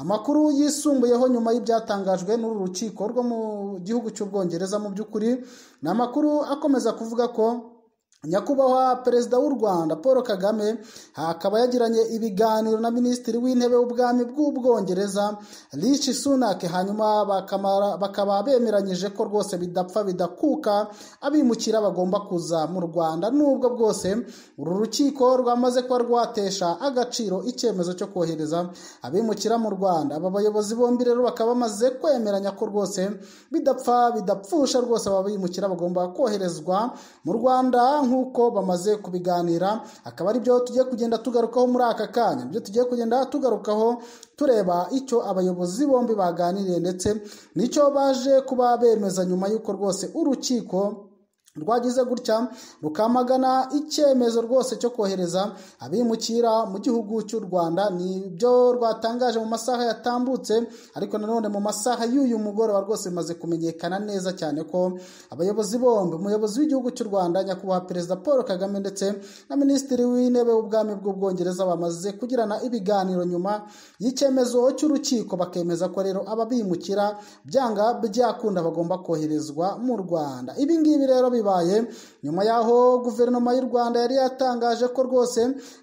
amakuru yisumbuyeho nyuma y'ibyatangajwe n'uru rukiko rwo mu gihugu cy'ubwongereza mu by'ukuri ni amakuru akomeza kuvuga ko nyakubahwa perezida w'u rwanda paul kagame akaba yagiranye ibiganiro na minisitiri w'intebe w'ubwami bw'ubwongereza rishi sunake hanyuma bakaba bemeranyije ko rwose bidapfa bidakuka abimukira bagomba kuza mu rwanda nubwo bwose uru rukiko rwamaze kuba rwatesha agaciro icyemezo cyo kohereza abimukira mu rwanda aba bayobozi bombi rero bakaba bamaze kwemeranya ko rwose bidapfa bidapfusha rwose ababimukira bagomba koherezwa mu rwanda nk'uko bamaze kubiganira akaba ari byo tugiye kugenda tugarukaho muri aka kanya byo tugiye kugenda tugarukaho tureba icyo abayobozi bombi baganiriye ndetse n'icyo baje kuba bemeza nyuma y'uko rwose urukiko rwagize gutya rukamagana icyemezo rwose cyo kohereza abimukira mu gihugu cy'u rwanda ni byo rwatangaje mu masaha yatambutse ariko nanone mu masaha y'uyu mugoroba rwose bimaze kumenyekana neza cyane ko abayobozi bombi umuyobozi w'igihugu cy'u rwanda nyakubahwa perezida paul kagame ndetse na minisitiri w'intebe w'ubwami bw'ubwongereza bamaze kugirana ibiganiro nyuma y'icyemezo cy'urukiko bakemeza ko rero ababimukira byanga byakunda bagomba koherezwa mu rwanda ibi rero biba byabaye nyuma y'aho guverinoma y'u rwanda yari yatangaje ko rwose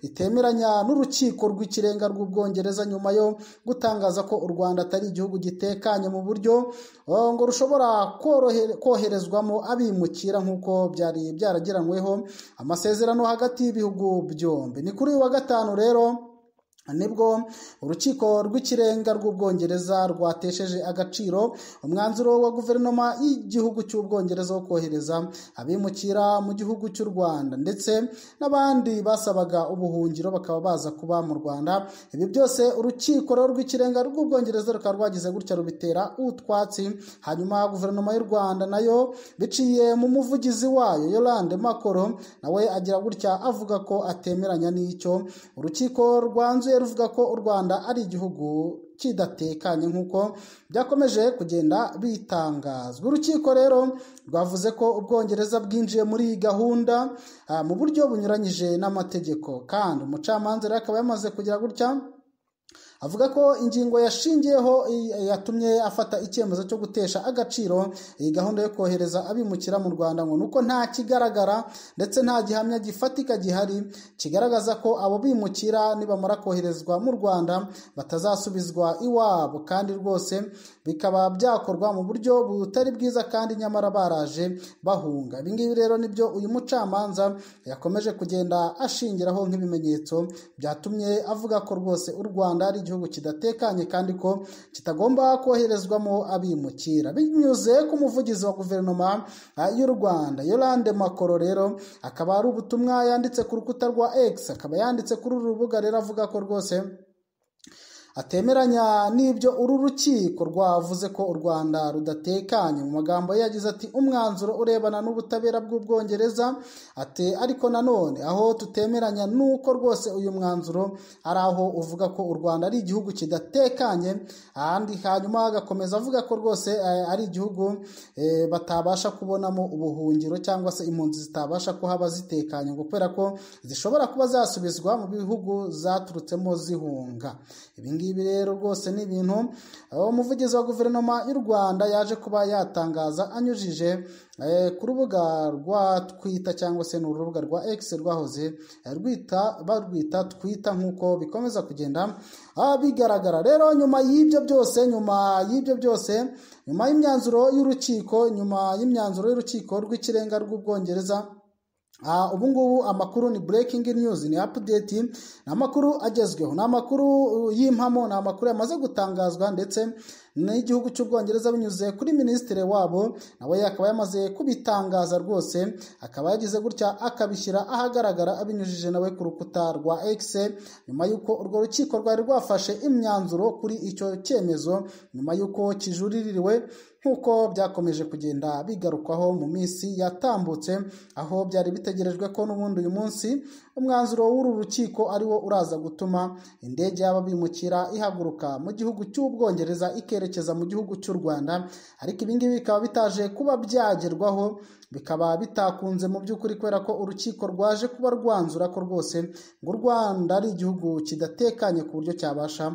itemeranya n'urukiko rw'ikirenga rw'ubwongereza nyuma yo gutangaza ko u rwanda atari igihugu gitekanye mu buryo oh, ngo rushobora koherezwamo abimukira nk'uko byari byaragiranyweho amasezerano hagati y'ibihugu byombi ni kuri uyu wa gatanu rero nibwo urukiko rw'ikirenga rw'ubwongereza rwatesheje agaciro umwanzuro wa guverinoma y'igihugu cy'ubwongereza wo kohereza abimukira mu gihugu cy'u rwanda ndetse n'abandi basabaga ubuhungiro bakaba baza kuba mu rwanda ibi byose urukiko rw'ikirenga rw'ubwongereza rukaba rwagize gutya rubitera utwatsi hanyuma guverinoma y'u rwanda nayo biciye mu muvugizi wayo yorande makoro nawe agira gutya avuga ko atemeranya n'icyo urukiko rwanzuye rero ko u rwanda ari igihugu kidatekanye nk'uko byakomeje kugenda bitangazwa urukiko rero rwavuze ko ubwongereza bwinjiye muri iyi gahunda ah, mu buryo bunyuranyije n'amategeko kandi umucamanza rero akaba yamaze kugira gutya avuga ko ingingo yashingiyeho yatumye afata icyemezo cyo gutesha agaciro iyi gahunda yo kohereza abimukira mu Rwanda ngo uko nta kigaragara ndetse nta gihamya gifatika gihari kigaragaza ko abo bimukira nibamara koherezwa mu Rwanda batazasubizwa iwabo kandi rwose bikaba byakorwa mu buryo butari bwiza kandi nyamara baraje bahunga ibi rero nibyo uyu mucamanza yakomeje kugenda ashingiraho nk'ibimenyetso byatumye avuga ko rwose u Rwanda ari igihugu kidatekanye kandi ko kitagomba koherezwamo abimukira binyuze ku muvugizi wa guverinoma ah, y'u rwanda yorande makoro rero akaba ari ubutumwa yanditse ku rukuta rwa x akaba yanditse kuri uru rubuga rero avuga ko rwose atemeranya n'ibyo uru rukiko rwavuze ko u Rwanda rudatekanye mu magambo ye yagize ati umwanzuro urebana n'ubutabera bw'ubwongereza ate ariko nanone aho tutemeranya nuko rwose uyu mwanzuro ari aho uvuga ko u Rwanda ari igihugu kidatekanye ahandi hanyuma agakomeza avuga ko rwose eh, ari igihugu eh, batabasha kubonamo ubuhungiro cyangwa se impunzi zitabasha kuhaba zitekanye ngo kubera ko zishobora kuba zasubizwa mu bihugu zaturutsemo zihunga ibi ibi rero rwose ni ibintu umuvugizi wa guverinoma y'u rwanda yaje kuba yatangaza anyujije eh, ku rubuga rwa twita cyangwa se ni urubuga rwa egisi rwahoze eh, rwita barwita twita nk'uko bikomeza kugenda ah, bigaragara rero nyuma y'ibyo byose nyuma y'ibyo byose nyuma y'imyanzuro y'urukiko nyuma y'imyanzuro y'urukiko rw'ikirenga rw'ubwongereza Ah, ubu ngubu amakuru ni breaking news ni update ni amakuru agezweho ni amakuru uh, y'impamo ni amakuru yamaze gutangazwa ndetse n'igihugu cy'ubwongereza binyuze kuri minisitiri wabo nawe akaba yamaze kubitangaza rwose akaba yagize gutya akabishyira ahagaragara abinyujije nawe ku rukuta rwa X nyuma y'uko urwo rukiko rwari rwafashe imyanzuro kuri icyo cyemezo nyuma y'uko kijuriririwe nk'uko byakomeje kugenda bigarukwaho mu minsi yatambutse aho byari bitegerejwe ko n'ubundi uyu munsi umwanzuro w'uru rukiko ariwo uraza gutuma indege y'ababimukira ihaguruka mu gihugu cy'ubwongereza ikerekeza mu gihugu cy'u rwanda ariko ibingibi bikaba bitaje kuba byagerwaho bikaba bitakunze mu by'ukuri kubera ko urukiko rwaje kuba rwanzura ko rwose ngo u rwanda ari igihugu kidatekanye ku buryo cyabasha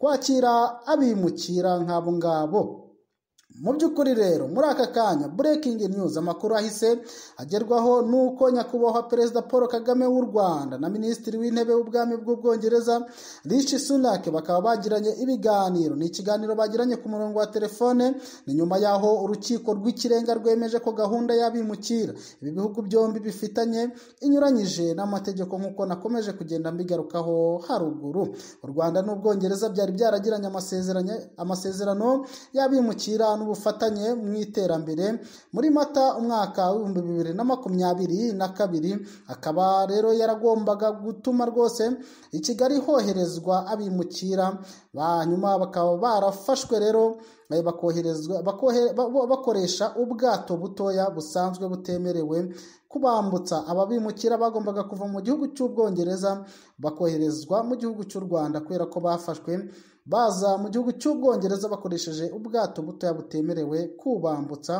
kwakira abimukira nk'abo ngabo mu by'ukuri rero muri aka kanya breaking news amakuru ahise agerwaho nuko nyakubahwa perezida paul kagame w'u rwanda na minisitiri w'intebe w'ubwami bw'ubwongereza rishi sunak bakaba bagiranye ibiganiro ni ikiganiro bagiranye ku murongo wa telefone ni nyuma y'aho urukiko rw'ikirenga rwemeje ko gahunda y'abimukira ibi bihugu byombi bifitanye inyuranyije n'amategeko nk'uko nakomeje kugenda mbigarukaho haruguru u rwanda n'ubwongereza byari byaragiranye amasezerano y'abimukira n'u ubufatanye mu iterambere muri mata umwaka w'ibihumbi bibiri na makumyabiri na kabiri akaba rero yaragombaga gutuma rwose i kigali hoherezwa abimukira nyuma bakaba barafashwe rero eh, bakoherezwa bakoresha ubwato butoya busanzwe butemerewe kubambutsa ababimukira bagombaga kuva mu gihugu cy'ubwongereza bakoherezwa mu gihugu cy'u rwanda kubera ko bafashwe baza mu gihugu cy'Ubwongereza bakoresheje ubwato butoya butemerewe kubambutsa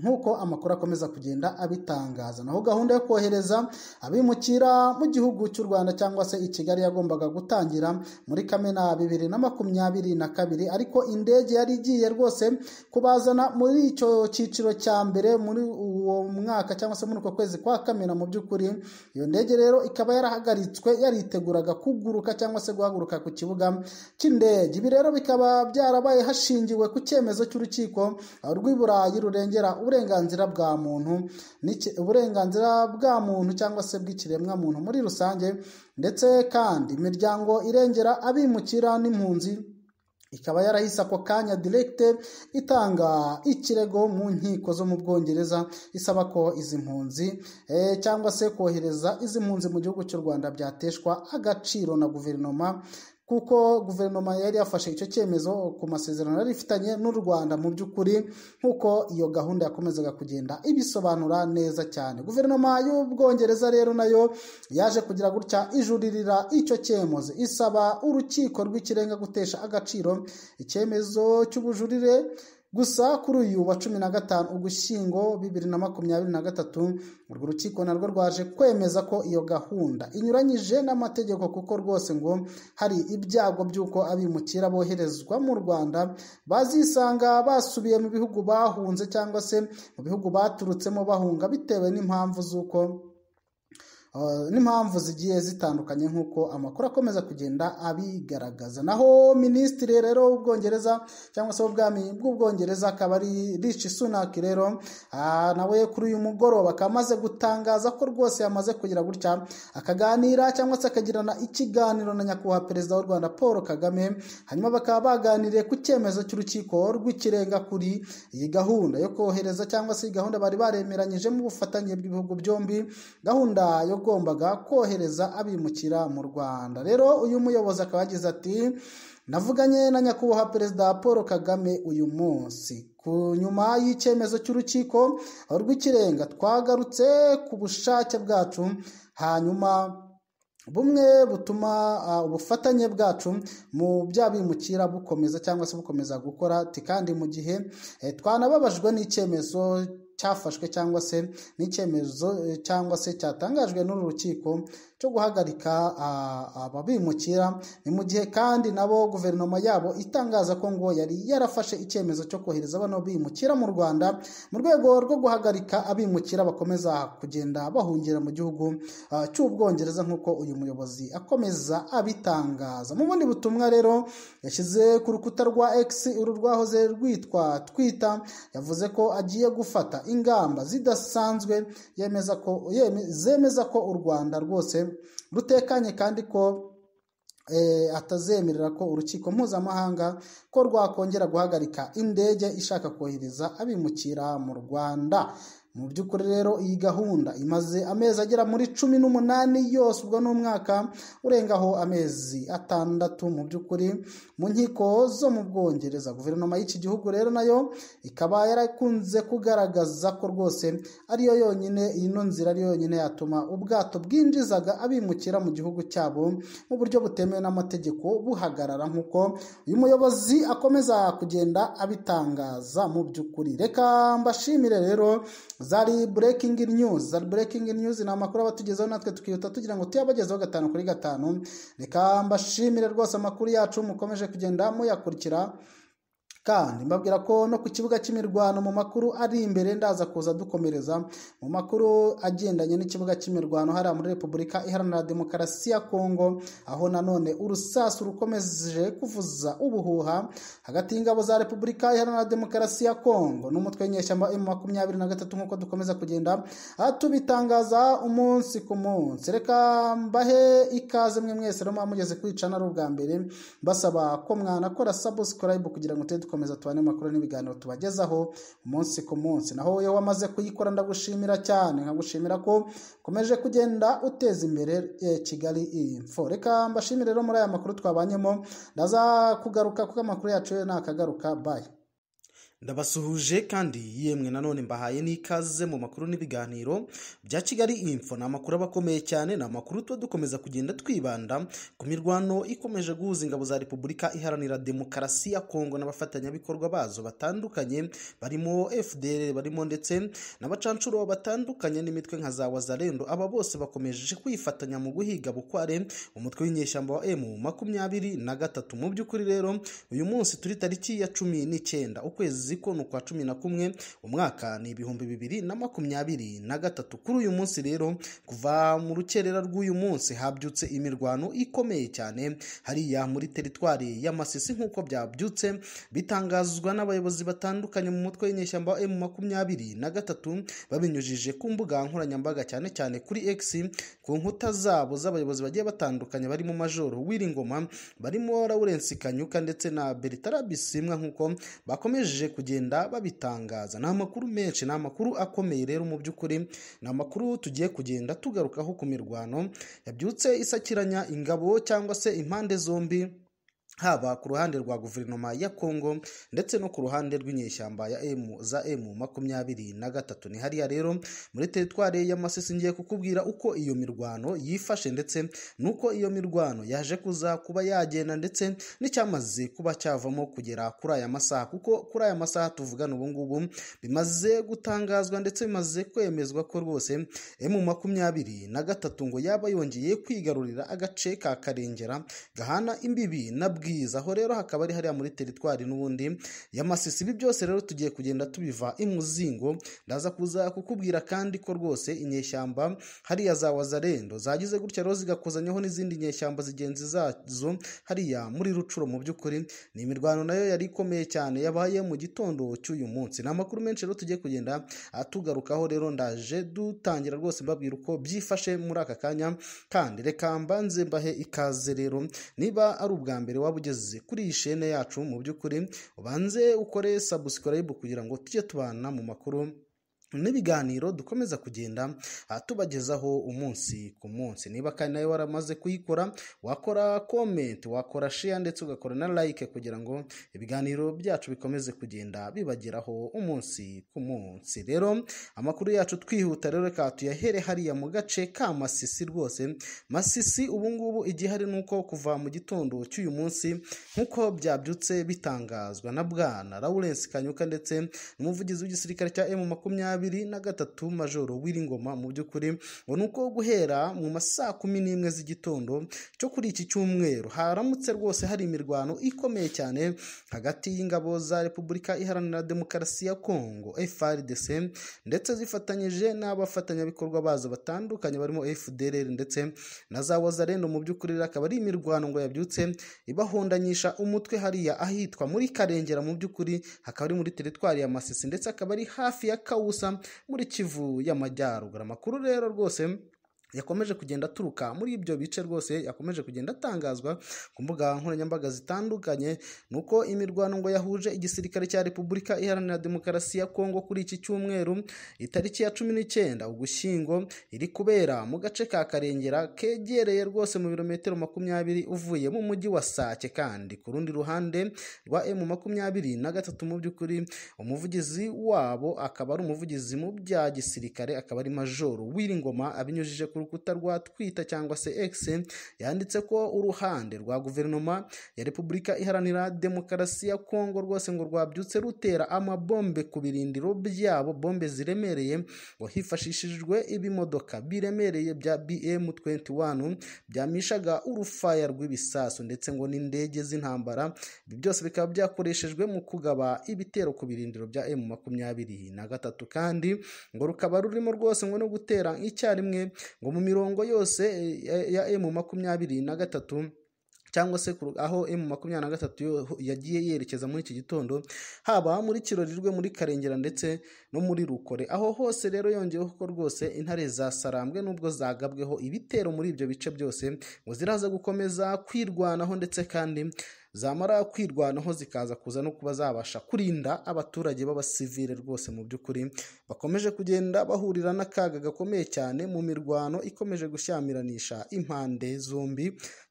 nk'uko amakuru akomeza kugenda abitangaza naho gahunda yo kohereza abimukira mu gihugu cy'u rwanda cyangwa se i kigali yagombaga gutangira muri kamena bibiri na makumyabiri na kabiri ariko indege yari igiye rwose kubazana muri icyo cyiciro cya mbere muri uwo mwaka cyangwa se muri uko kwezi kwa kamena mu by'ukuri iyo ndege rero ikaba yarahagaritswe yariteguraga kuguruka cyangwa se guhaguruka ku kibuga cy'indege ibi rero bikaba byarabaye hashingiwe ku cyemezo cy'urukiko rw'i burayi rurengera uburenganzira bwa muntu uburenganzira bwa muntu cyangwa se bw'ikiremwa muntu muri rusange ndetse kandi imiryango irengera abimukira n'impunzi ikaba yarahise ako kanya direkite itanga ikirego mu nkiko zo mu bwongereza isaba ko izi mpunzi eh, cyangwa se kohereza izi mpunzi mu gihugu cy'u rwanda byateshwa agaciro na guverinoma kuko guverinoma yari yafashe icyo cyemezo ku masezerano yari ifitanye n'u Rwanda mu by'ukuri nk'uko iyo gahunda yakomezaga kugenda ibisobanura neza cyane guverinoma y'ubwongereza rero nayo yaje kugira gutya ijuririra icyo cyemezo isaba urukiko rw'ikirenga gutesha agaciro icyemezo cy'ubujurire gusa kuri uyu wa cumi na gatanu ugushyingo bibiri na makumyabiri na gatatu urwo rukiko narwo rwaje kwemeza ko iyo gahunda inyuranyije n'amategeko kuko rwose ngo hari ibyago by'uko abimukira boherezwa mu rwanda bazisanga basubiye mu bihugu bahunze cyangwa se mu bihugu baturutsemo bahunga bitewe n'impamvu z'uko n'impamvu zigiye zitandukanye nk'uko amakuru akomeza kugenda abigaragaza naho minisitiri rero w'ubwongereza cyangwa se w'ubwami bw'ubwongereza akaba ari rici sunaki rero nawe kuri uyu mugoroba akaba amaze gutangaza ko rwose yamaze kugira gutya akaganira cyangwa se akagirana ikiganiro na nyakubahwa perezida w'u rwanda paul kagame hanyuma bakaba baganiriye ku cyemezo cy'urukiko rw'ikirenga kuri iyi gahunda yo kohereza cyangwa se iyi gahunda bari baremeranyije mu bufatanye bw'ibihugu byombi gahunda yo yagombaga kohereza abimukira mu Rwanda rero uyu muyobozi akaba yagize ati navuganye na nyakubahwa perezida paul kagame uyu munsi ku nyuma y'icyemezo cy'urukiko rw'ikirenga twagarutse ku bushake bwacu hanyuma bumwe butuma ubufatanye bwacu mu byabimukira bukomeza cyangwa se bukomeza gukora kandi mu gihe eh, twanababajwe n'icyemezo cyafashwe cyangwa se n'icyemezo cyangwa se cyatangajwe n'uru rukiko cyo guhagarika ababimukira ni mu gihe kandi nabo guverinoma yabo itangaza ko ngo yari yarafashe icyemezo cyo kohereza bano bimukira mu rwanda mu rwego rwo guhagarika abimukira bakomeza kugenda bahungira mu gihugu cy'ubwongereza nk'uko uyu muyobozi akomeza abitangaza mu bundi butumwa rero yashyize ku rukuta rwa X uru rwahoze rwitwa twita yavuze ko agiye gufata ingamba zidasanzwe yemeza ko zemeza ko u rwanda rwose butekanye kandi ko eh, atazemerera ko urukiko mpuzamahanga ko rwakongera guhagarika indege ishaka kohereza abimukira mu rwanda Mu by'ukuri rero iyi gahunda imaze amezi agera muri cumi n'umunani yose ubwo ni umwaka urengaho amezi atandatu mu by'ukuri mu nkiko zo mu Bwongereza guverinoma y'iki gihugu rero nayo ikaba yarakunze kugaragaza ko rwose ariyo yonyine ino nzira ari yonyine yatuma ubwato bwinjizaga abimukira mu gihugu cyabo mu buryo butemewe n'amategeko buhagarara nk'uko uyu muyobozi akomeza kugenda abitangaza mu by'ukuri reka mbashimire rero zari breaking news zari breaking news ni amakuru aba tugezeho natwe tukihuta tugira ngo tuyabagezeho gatanu kuri gatanu reka mbashimire rwose amakuru yacu mukomeje kugenda muyakurikira kandi mbabwira ko no ku kibuga cy'imirwano mu makuru ari imbere ndaza kuza dukomereza mu makuru agendanye n'ikibuga cy'imirwano hariya muri repubulika iharanira demokarasi ya kongo aho nanone urusasu rukomeje kuvuza ubuhuha hagati y'ingabo za repubulika iharanira demokarasi ya kongo n'umutwe w'inyeshyamba emu makumyabiri na gatatu nk'uko dukomeza kugenda tubitangaza umunsi ku munsi reka mbahe ikaze mwe mwese no mugeze kwicana ari ubwa mbere mbasaba ko mwanakora sabusikarayibu kugira ngo tujye dukomeza tubane mu makuru n'ibiganiro tubagezaho umunsi ku munsi naho wowe wamaze kuyikora ndagushimira cyane nkagushimira ko ukomeje kugenda uteza imbere eh, kigali info reka mbashimire rero muri aya makuru twabanyemo ndaza kugaruka kuko amakuru yacu ni akagaruka bayi ndabasuhuje kandi yemwe nanone mbahaye n'ikaze mu makuru n'ibiganiro bya kigali info ni amakuru aba akomeye cyane ni amakuru tuba dukomeza kugenda twibanda ku mirwano ikomeje guhuza ingabo za repubulika iharanira demokarasi ya kongo n'abafatanyabikorwa bazo batandukanye barimo fdr barimo ndetse n'abacancuro batandukanye n'imitwe nka za wazarendo aba bose bakomeje kwifatanya mu guhiga bukware umutwe w'inyeshyamba wa emu makumyabiri na gatatu mu by'ukuri rero uyu munsi turi tariki ya cumi n'icyenda ukwezi ukwezi kone ukwa cumi na kumwe umwaka ni ibihumbi bibiri na makumyabiri na gatatu kuri uyu munsi rero kuva mu rukerera rw'uyu munsi habyutse imirwano ikomeye cyane hariya muri teritwari yamasisi nk'uko byabyutse bitangazwa n'abayobozi batandukanye mu mutwe w'inyeshyamba wa emu makumyabiri na gatatu babinyujije ku mbuga nkoranyambaga cyane cyane kuri egisi ku nkuta zabo z'abayobozi bagiye batandukanye barimo majoro w'iringoma barimo lawurence kanyuka ndetse na berita bisimwa nk'uko bakomeje kugenda babitangaza ni amakuru menshi ni amakuru akomeye rero mu by'ukuri ni amakuru tugiye kugenda tugarukaho ku mirwano yabyutse isakiranya ingabo cyangwa se impande zombi haba ku ruhande rwa guverinoma ya congo ndetse no ku ruhande rw'inyeshyamba ya emu za emu makumyabiri na gatatu ni hariya rero muri teritwari y'amasisi ngiye kukubwira uko iyo mirwano yifashe ndetse n'uko iyo mirwano yaje kuza kuba yagenda ndetse n'icyamaze kuba cyavamo kugera kuri aya masaha kuko kuri aya masaha tuvugana ubu ngubu bimaze gutangazwa ndetse bimaze kwemezwa ko rwose emu makumyabiri na gatatu ngo yaba yongeye kwigarurira agace ka karengera gahana imbibi na bwe ubwiza aho rero hakaba ari hariya muri teritwari n'ubundi y'amasisi ibi byose rero tugiye kugenda tubiva imuzingo ndaza kuza kukubwira kandi ko rwose inyeshyamba hariya za wazarendo zagize gutya rero zigakuzanyaho n'izindi nyeshyamba zigenzi zazo hariya muri rucuro mu by'ukuri ni imirwano nayo yari ikomeye cyane yabaye mu gitondo cy'uyu munsi ni amakuru menshi rero tugiye kugenda atugarukaho rero ndaje dutangira rwose mbabwira uko byifashe muri aka kanya kandi reka mbanze mbahe ikaze rero niba ari ubwa mbere waba waba ugeze kuri iyi shene yacu mu by'ukuri ubanze ukore sabusikarayibu kugira ngo tujye tubana mu makuru n'ibiganiro dukomeza kugenda tubagezaho umunsi ku munsi niba kandi nawe waramaze kuyikora wakora komenti wakora sheya ndetse ugakora na like kugira ngo ibiganiro byacu bikomeze kugenda bibageraho umunsi ku munsi rero amakuru yacu twihuta rero reka tuyahere hariya mu gace ka masisi rwose masisi ubungubu igihari ni uko kuva mu gitondo cy'uyu munsi nk'uko byabyutse bitangazwa na bwana lawurence kanyuka ndetse n'umuvugizi w'igisirikare cya emu makumyabiri kabiri na gatatu majoro w'ingoma mu by'ukuri ngo ni uko guhera mu ma saa kumi n'imwe z'igitondo cyo kuri iki cyumweru haramutse rwose hari imirwano ikomeye cyane hagati y'ingabo za repubulika iharanira demokarasi ya kongo frdc ndetse zifatanyije n'abafatanyabikorwa bazo batandukanye barimo fdr ndetse na za wazarendo mu by'ukuri akaba ari imirwano ngo yabyutse ibahondanyisha umutwe hariya ahitwa muri karengera mu by'ukuri hakaba ari muri teritwari ya masisi ndetse akaba ari hafi ya kawusa muri kivu y'amajyaruguru amakuru rero rwose yakomeje kugenda aturuka muri ibyo bice rwose yakomeje kugenda atangazwa ku mbuga nkoranyambaga zitandukanye ni uko imirwano ngo yahuje igisirikare cya repubulika iharanira demokarasi ya kongo kuri iki cyumweru itariki ya cumi n'icyenda ugushyingo iri kubera mu gace ka karengera kegereye rwose mu birometero makumyabiri uvuye mu mujyi wa sake kandi ku rundi ruhande rwa emu makumyabiri na gatatu mu by'ukuri umuvugizi wabo akaba ari umuvugizi mu bya gisirikare akaba ari majoro w'iri ngoma abinyujije ku rukuta rwa twita cyangwa se x yanditse ko uruhande rwa guverinoma ya repubulika iharanira demokarasi ya kongo rwose ngo rwabyutse rutera amabombe ku birindiro byabo bombe ziremereye ngo hifashishijwe ibimodoka biremereye bya bm 21 byamishaga urufaya rw'ibisasu ndetse ngo n'indege z'intambara ibi byose bikaba byakoreshejwe mu kugaba ibitero ku birindiro bya m makumyabiri na gatatu kandi ngo rukaba rurimo rwose ngo no gutera icyarimwe ngo mu mirongo yose eh, ya emu makumyabiri na gatatu cyangwa se aho emu makumyabiri na gatatu yagiye yerekeza muri iki gitondo haba muri kirorirwe muri karengera ndetse no muri rukore aho hose rero yongeyeho ko rwose intare zasarambwe n'ubwo zagabweho ibitero muri ibyo bice byose ngo ziraza gukomeza kwirwanaho ndetse kandi zamara kwirwanaho zikaza kuza no kuba zabasha kurinda abaturage b'abasivile rwose mu by'ukuri bakomeje kugenda bahurira n'akaga gakomeye cyane mu mirwano ikomeje gushyamiranisha impande zombi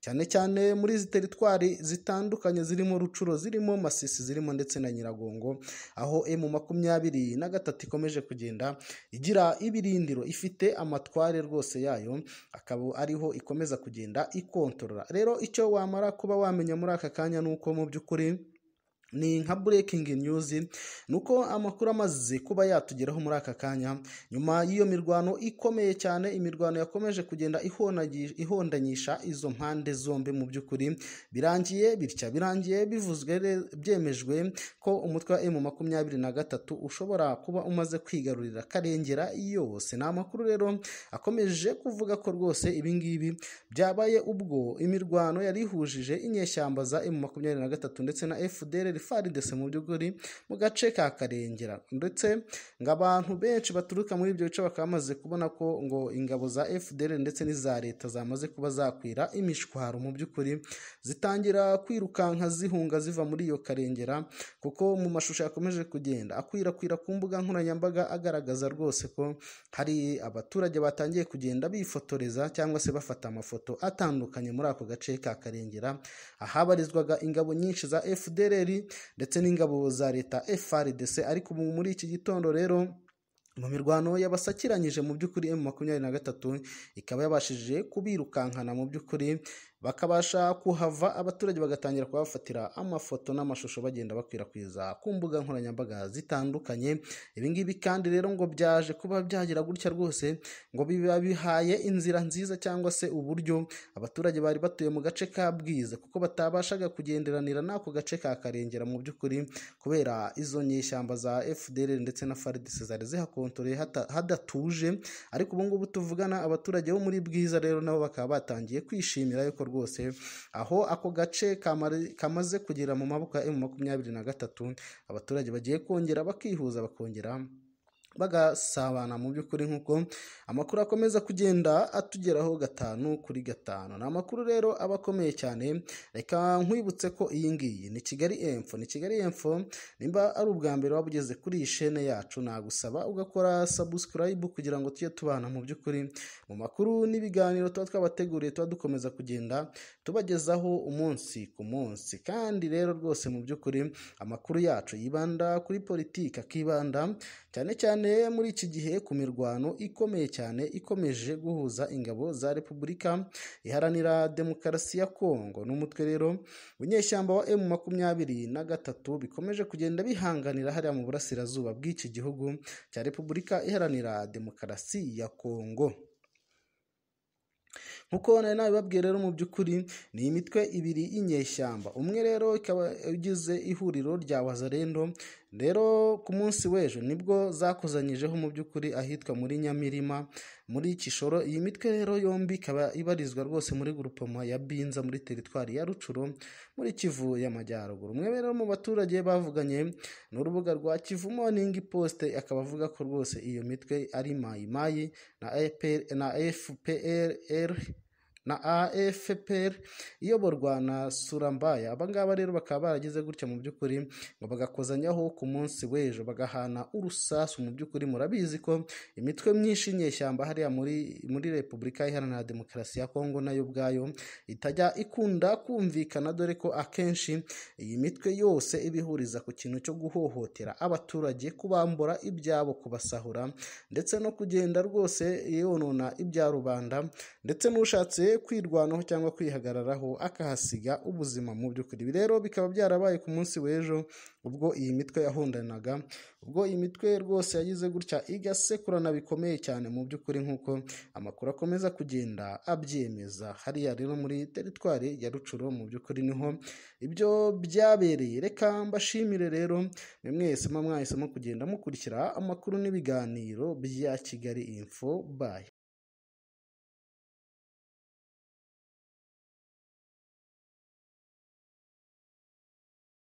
cyane cyane muri izi teritwari zitandukanye zirimo rucuro zirimo masisi zirimo ndetse na nyiragongo aho emu makumyabiri na gatatu ikomeje kugenda igira ibirindiro ifite amatware rwose yayo akaba ariho ikomeza kugenda ikontorora rero icyo wamara kuba wamenya muri aka kanya ni uko mu by'ukuri ni nka breaking news ni uko amakuru amaze kuba yatugeraho muri aka kanya nyuma y'iyo mirwano ikomeye cyane imirwano yakomeje kugenda ihondanyisha izo mpande zombi mu by'ukuri birangiye bitya birangiye bivuzwe byemejwe ko umutwe wa emu makumyabiri na gatatu ushobora kuba umaze kwigarurira karengera yose ni amakuru rero akomeje kuvuga ko rwose ibingibi byabaye ubwo imirwano yari ihujije inyeshyamba za emu makumyabiri na gatatu ndetse na fdr ifari ndetse mu by'ukuri mu gace ka karengera ndetse ngo abantu benshi baturuka muri ibyo bice bakaba bamaze kubona ko ngo ingabo za fdr ndetse n'iza leta zamaze kuba zakwira imishwaro mu by'ukuri zitangira kwirukanka zihunga ziva muri iyo karengera kuko mu mashusho yakomeje kugenda akwirakwira ku mbuga nkoranyambaga agaragaza rwose ko hari abaturage batangiye kugenda bifotoreza cyangwa se bafata amafoto atandukanye muri ako gace ka karengera ahabarizwaga ingabo nyinshi za fdr ndetse n'ingabo za leta frdc ariko muri iki gitondo rero mu mirwano yabasakiranyije mu by'ukuri M makumyabiri na gatatu ikaba yabashije kubirukankana mu by'ukuri bakabasha kuhava abaturage bagatangira kubafatira amafoto n'amashusho bagenda bakwirakwiza ku mbuga nkoranyambaga zitandukanye ibi kandi rero ngo byaje kuba byagira gutya rwose ngo biba bihaye inzira nziza cyangwa se uburyo abaturage bari batuye mu gace ka bwiza kuko batabashaga kugenderanira n'ako gace ka karengera mu by'ukuri kubera izo nyeshyamba za fdr ndetse na faridisi zari zihakontoreye hadatuje ariko ubu ubungubu tuvugana abaturage bo muri bwiza rero nabo bakaba batangiye kwishimira yuko rwose aho ako gace kamaze kugera mu maboko ya emu makumyabiri na gatatu abaturage bagiye kongera bakihuza bakongera bagasabana mu by'ukuri nk'uko amakuru akomeza kugenda atugeraho gatanu kuri gatanu ni amakuru rero aba akomeye cyane reka nkwibutse ko iyi ngiyi ni kigali emfo ni kigali emfo nimba ari ubwa mbere waba ugeze kuri iyi shene yacu nagusaba ugakora sabusikarayibu kugira ngo tujye tubana mu by'ukuri mu makuru n'ibiganiro tuba twabateguriye tuba dukomeza kugenda tubagezaho umunsi ku munsi kandi rero rwose mu by'ukuri amakuru yacu yibanda kuri politiki akibanda cyane cyane muri iki gihe ku mirwano ikomeye cyane ikomeje guhuza ingabo za repubulika iharanira demokarasi ya kongo n'umutwe rero ubunyeshyamba wa emu makumyabiri na gatatu bikomeje kugenda bihanganira hariya mu burasirazuba bw'iki gihugu cya repubulika iharanira demokarasi ya kongo nkuko nari nabibabwiye rero mu by'ukuri ni imitwe ibiri y'inyeshyamba umwe rero ikaba igize ihuriro rya wazarendo rero ku munsi w'ejo nibwo zakuzanyijeho mu by'ukuri ahitwa muri nyamirima muri kishoro iyi mitwe rero yombi ikaba ibarizwa rwose muri gurupoma ya binza muri teritwari ya rucuro muri kivu y'amajyaruguru umwe rero mu baturage bavuganye n'urubuga rwa kivu moningi posite akaba avuga ko rwose iyo mitwe ari mayimayi na efuperi na AFPR iyoborwa na Surambaya aba rero bakaba baragize gutya mu by'ukuri ngo bagakozanyaho ku munsi w'ejo bagahana urusasu mu by'ukuri murabizi ko imitwe myinshi y'inyeshyamba hariya muri muri repubulika iharanira demokarasi ya kongo nayo ubwayo itajya ikunda kumvikana dore ko akenshi iyi mitwe yose ibihuriza ku kintu cyo guhohotera abaturage kubambura ibyabo kubasahura ndetse no kugenda rwose yonona ibya rubanda ndetse n'ushatse kwirwanaho cyangwa kwihagararaho akahasiga ubuzima mu by'ukuri ibi rero bikaba byarabaye ku munsi w'ejo ubwo iyi mitwe yahundanaga ubwo iyi mitwe rwose yagize gutya igasekurana bikomeye cyane mu by'ukuri nk'uko amakuru akomeza kugenda abyemeza hariya rero muri teritwari ya rucuro mu by'ukuri niho ibyo byabereye reka mbashimire rero mwese mwahisemo kugenda mukurikira amakuru n'ibiganiro bya kigali info bayi